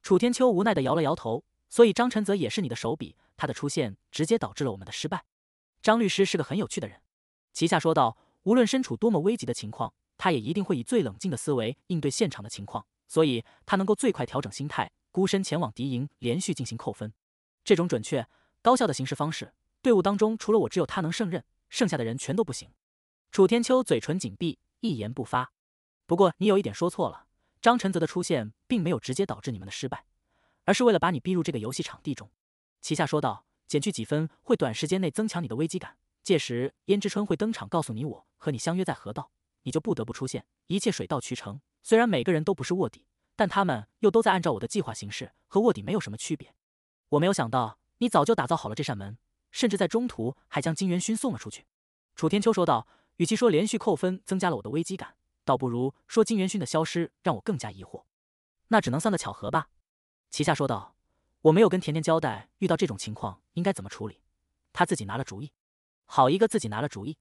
[SPEAKER 1] 楚天秋无奈地摇了摇头。所以张晨泽也是你的手笔，他的出现直接导致了我们的失败。张律师是个很有趣的人，齐夏说道：“无论身处多么危急的情况，他也一定会以最冷静的思维应对现场的情况，所以他能够最快调整心态，孤身前往敌营，连续进行扣分。这种准确、高效的行事方式。”队伍当中除了我，只有他能胜任，剩下的人全都不行。楚天秋嘴唇紧闭，一言不发。不过你有一点说错了，张晨泽的出现并没有直接导致你们的失败，而是为了把你逼入这个游戏场地中。齐夏说道：“减去几分会短时间内增强你的危机感，届时胭脂春会登场，告诉你我和你相约在河道，你就不得不出现，一切水到渠成。虽然每个人都不是卧底，但他们又都在按照我的计划行事，和卧底没有什么区别。我没有想到你早就打造好了这扇门。”甚至在中途还将金元勋送了出去，楚天秋说道：“与其说连续扣分增加了我的危机感，倒不如说金元勋的消失让我更加疑惑。”“那只能算个巧合吧？”齐夏说道。“我没有跟甜甜交代遇到这种情况应该怎么处理，他自己拿了主意。”“好一个自己拿了主意！”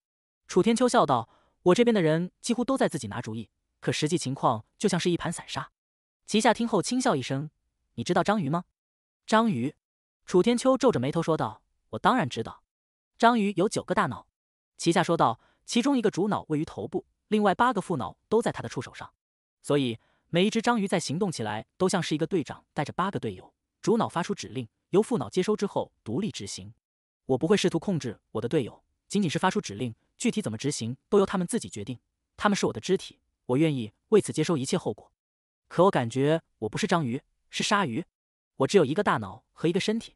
[SPEAKER 1] 楚天秋笑道：“我这边的人几乎都在自己拿主意，可实际情况就像是一盘散沙。”齐夏听后轻笑一声：“你知道章鱼吗？”“章鱼。”楚天秋皱着眉头说道。我当然知道，章鱼有九个大脑。齐夏说道，其中一个主脑位于头部，另外八个副脑都在它的触手上。所以每一只章鱼在行动起来，都像是一个队长带着八个队友。主脑发出指令，由副脑接收之后独立执行。我不会试图控制我的队友，仅仅是发出指令，具体怎么执行都由他们自己决定。他们是我的肢体，我愿意为此接收一切后果。可我感觉我不是章鱼，是鲨鱼。我只有一个大脑和一个身体。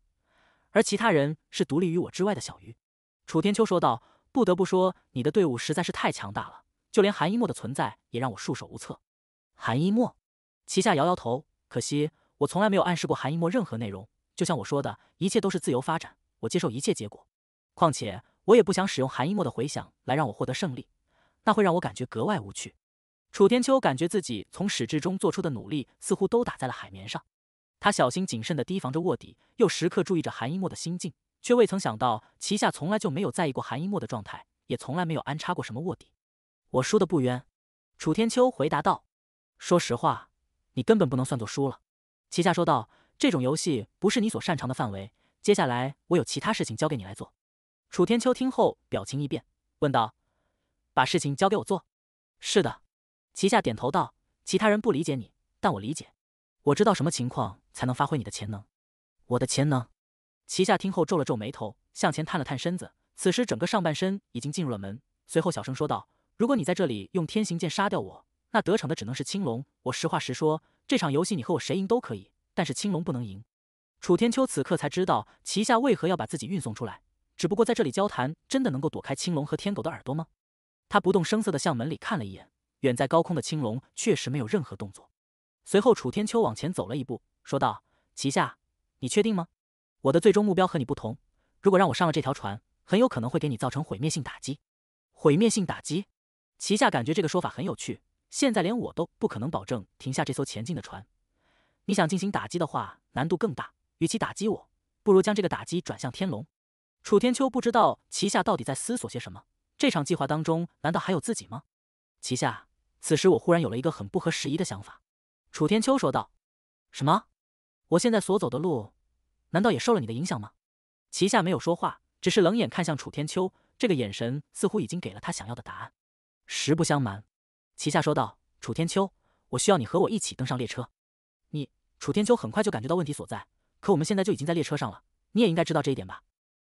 [SPEAKER 1] 而其他人是独立于我之外的小鱼，楚天秋说道。不得不说，你的队伍实在是太强大了，就连韩一墨的存在也让我束手无策。韩一墨，齐夏摇摇头。可惜，我从来没有暗示过韩一墨任何内容。就像我说的，一切都是自由发展，我接受一切结果。况且，我也不想使用韩一墨的回响来让我获得胜利，那会让我感觉格外无趣。楚天秋感觉自己从始至终做出的努力似乎都打在了海绵上。他小心谨慎的提防着卧底，又时刻注意着韩一墨的心境，却未曾想到旗下从来就没有在意过韩一墨的状态，也从来没有安插过什么卧底。我输的不冤，楚天秋回答道。说实话，你根本不能算作输了。旗下说道，这种游戏不是你所擅长的范围，接下来我有其他事情交给你来做。楚天秋听后表情一变，问道：“把事情交给我做？”“是的。”旗下点头道，“其他人不理解你，但我理解，我知道什么情况。”才能发挥你的潜能，我的潜能。齐夏听后皱了皱眉头，向前探了探身子，此时整个上半身已经进入了门。随后小声说道：“如果你在这里用天行剑杀掉我，那得逞的只能是青龙。我实话实说，这场游戏你和我谁赢都可以，但是青龙不能赢。”楚天秋此刻才知道齐夏为何要把自己运送出来。只不过在这里交谈，真的能够躲开青龙和天狗的耳朵吗？他不动声色地向门里看了一眼，远在高空的青龙确实没有任何动作。随后楚天秋往前走了一步。说道：“齐夏，你确定吗？我的最终目标和你不同。如果让我上了这条船，很有可能会给你造成毁灭性打击。毁灭性打击？”齐夏感觉这个说法很有趣。现在连我都不可能保证停下这艘前进的船。你想进行打击的话，难度更大。与其打击我，不如将这个打击转向天龙。楚天秋不知道齐夏到底在思索些什么。这场计划当中，难道还有自己吗？齐夏，此时我忽然有了一个很不合时宜的想法。”楚天秋说道：“什么？”我现在所走的路，难道也受了你的影响吗？齐夏没有说话，只是冷眼看向楚天秋，这个眼神似乎已经给了他想要的答案。实不相瞒，齐夏说道：“楚天秋，我需要你和我一起登上列车。”你，楚天秋很快就感觉到问题所在。可我们现在就已经在列车上了，你也应该知道这一点吧？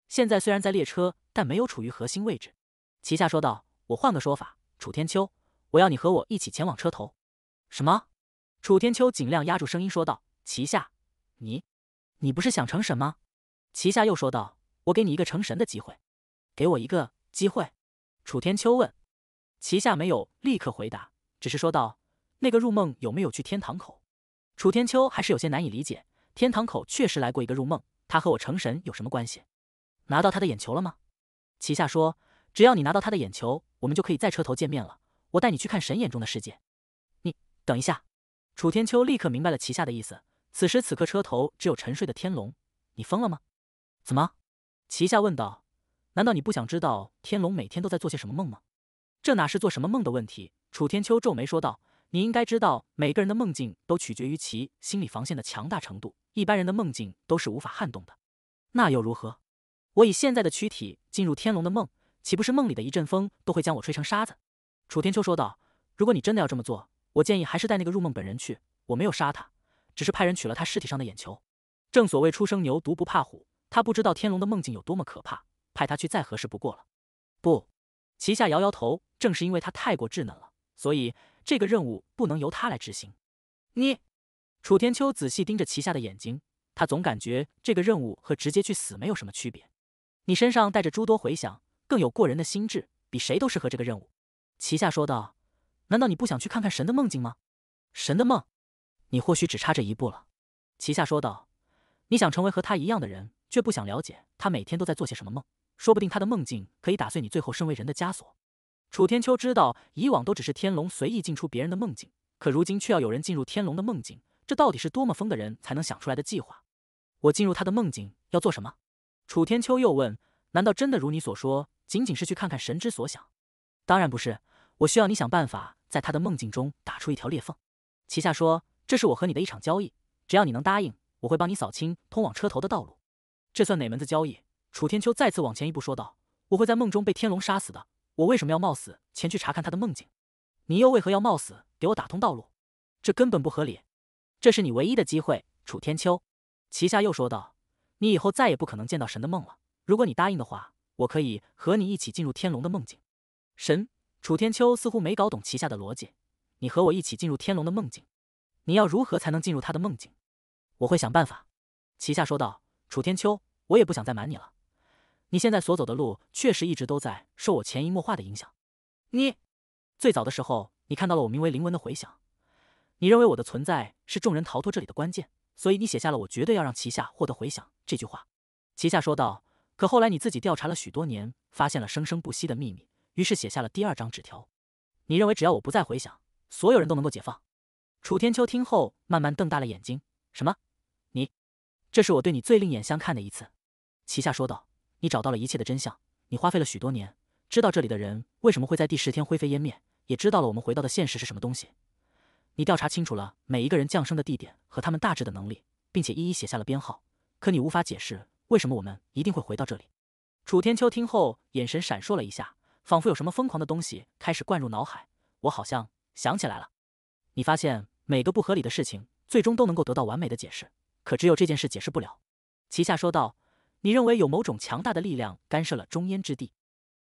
[SPEAKER 1] 现在虽然在列车，但没有处于核心位置。齐夏说道：“我换个说法，楚天秋，我要你和我一起前往车头。”什么？楚天秋尽量压住声音说道：“齐夏。”你，你不是想成神吗？齐夏又说道：“我给你一个成神的机会，给我一个机会。”楚天秋问，齐夏没有立刻回答，只是说道：“那个入梦有没有去天堂口？”楚天秋还是有些难以理解，天堂口确实来过一个入梦，他和我成神有什么关系？拿到他的眼球了吗？齐夏说：“只要你拿到他的眼球，我们就可以在车头见面了，我带你去看神眼中的世界。”你等一下，楚天秋立刻明白了齐夏的意思。此时此刻，车头只有沉睡的天龙。你疯了吗？怎么？齐夏问道。难道你不想知道天龙每天都在做些什么梦吗？这哪是做什么梦的问题？楚天秋皱眉说道。你应该知道，每个人的梦境都取决于其心理防线的强大程度。一般人的梦境都是无法撼动的。那又如何？我以现在的躯体进入天龙的梦，岂不是梦里的一阵风都会将我吹成沙子？楚天秋说道。如果你真的要这么做，我建议还是带那个入梦本人去。我没有杀他。只是派人取了他尸体上的眼球。正所谓初生牛犊不怕虎，他不知道天龙的梦境有多么可怕，派他去再合适不过了。不，齐夏摇摇头，正是因为他太过稚嫩了，所以这个任务不能由他来执行。你，楚天秋仔细盯着齐夏的眼睛，他总感觉这个任务和直接去死没有什么区别。你身上带着诸多回响，更有过人的心智，比谁都适合这个任务。齐夏说道：“难道你不想去看看神的梦境吗？神的梦。”你或许只差这一步了，齐夏说道。你想成为和他一样的人，却不想了解他每天都在做些什么梦。说不定他的梦境可以打碎你最后身为人的枷锁。楚天秋知道，以往都只是天龙随意进出别人的梦境，可如今却要有人进入天龙的梦境，这到底是多么疯的人才能想出来的计划？我进入他的梦境要做什么？楚天秋又问。难道真的如你所说，仅仅是去看看神之所想？当然不是，我需要你想办法在他的梦境中打出一条裂缝。齐夏说。这是我和你的一场交易，只要你能答应，我会帮你扫清通往车头的道路。这算哪门子交易？楚天秋再次往前一步说道：“我会在梦中被天龙杀死的，我为什么要冒死前去查看他的梦境？你又为何要冒死给我打通道路？这根本不合理。这是你唯一的机会。”楚天秋，齐夏又说道：“你以后再也不可能见到神的梦了。如果你答应的话，我可以和你一起进入天龙的梦境。”神楚天秋似乎没搞懂齐夏的逻辑：“你和我一起进入天龙的梦境？”你要如何才能进入他的梦境？我会想办法。齐夏说道：“楚天秋，我也不想再瞒你了。你现在所走的路，确实一直都在受我潜移默化的影响。你最早的时候，你看到了我名为灵纹的回响，你认为我的存在是众人逃脱这里的关键，所以你写下了‘我绝对要让齐夏获得回响’这句话。”齐夏说道：“可后来你自己调查了许多年，发现了生生不息的秘密，于是写下了第二张纸条。你认为只要我不再回想，所有人都能够解放。”楚天秋听后，慢慢瞪大了眼睛：“什么？你？这是我对你最另眼相看的一次。”齐夏说道：“你找到了一切的真相，你花费了许多年，知道这里的人为什么会在第十天灰飞烟灭，也知道了我们回到的现实是什么东西。你调查清楚了每一个人降生的地点和他们大致的能力，并且一一写下了编号。可你无法解释为什么我们一定会回到这里。”楚天秋听后，眼神闪烁了一下，仿佛有什么疯狂的东西开始灌入脑海。我好像想起来了，你发现。每个不合理的事情，最终都能够得到完美的解释。可只有这件事解释不了，齐夏说道：“你认为有某种强大的力量干涉了中烟之地？”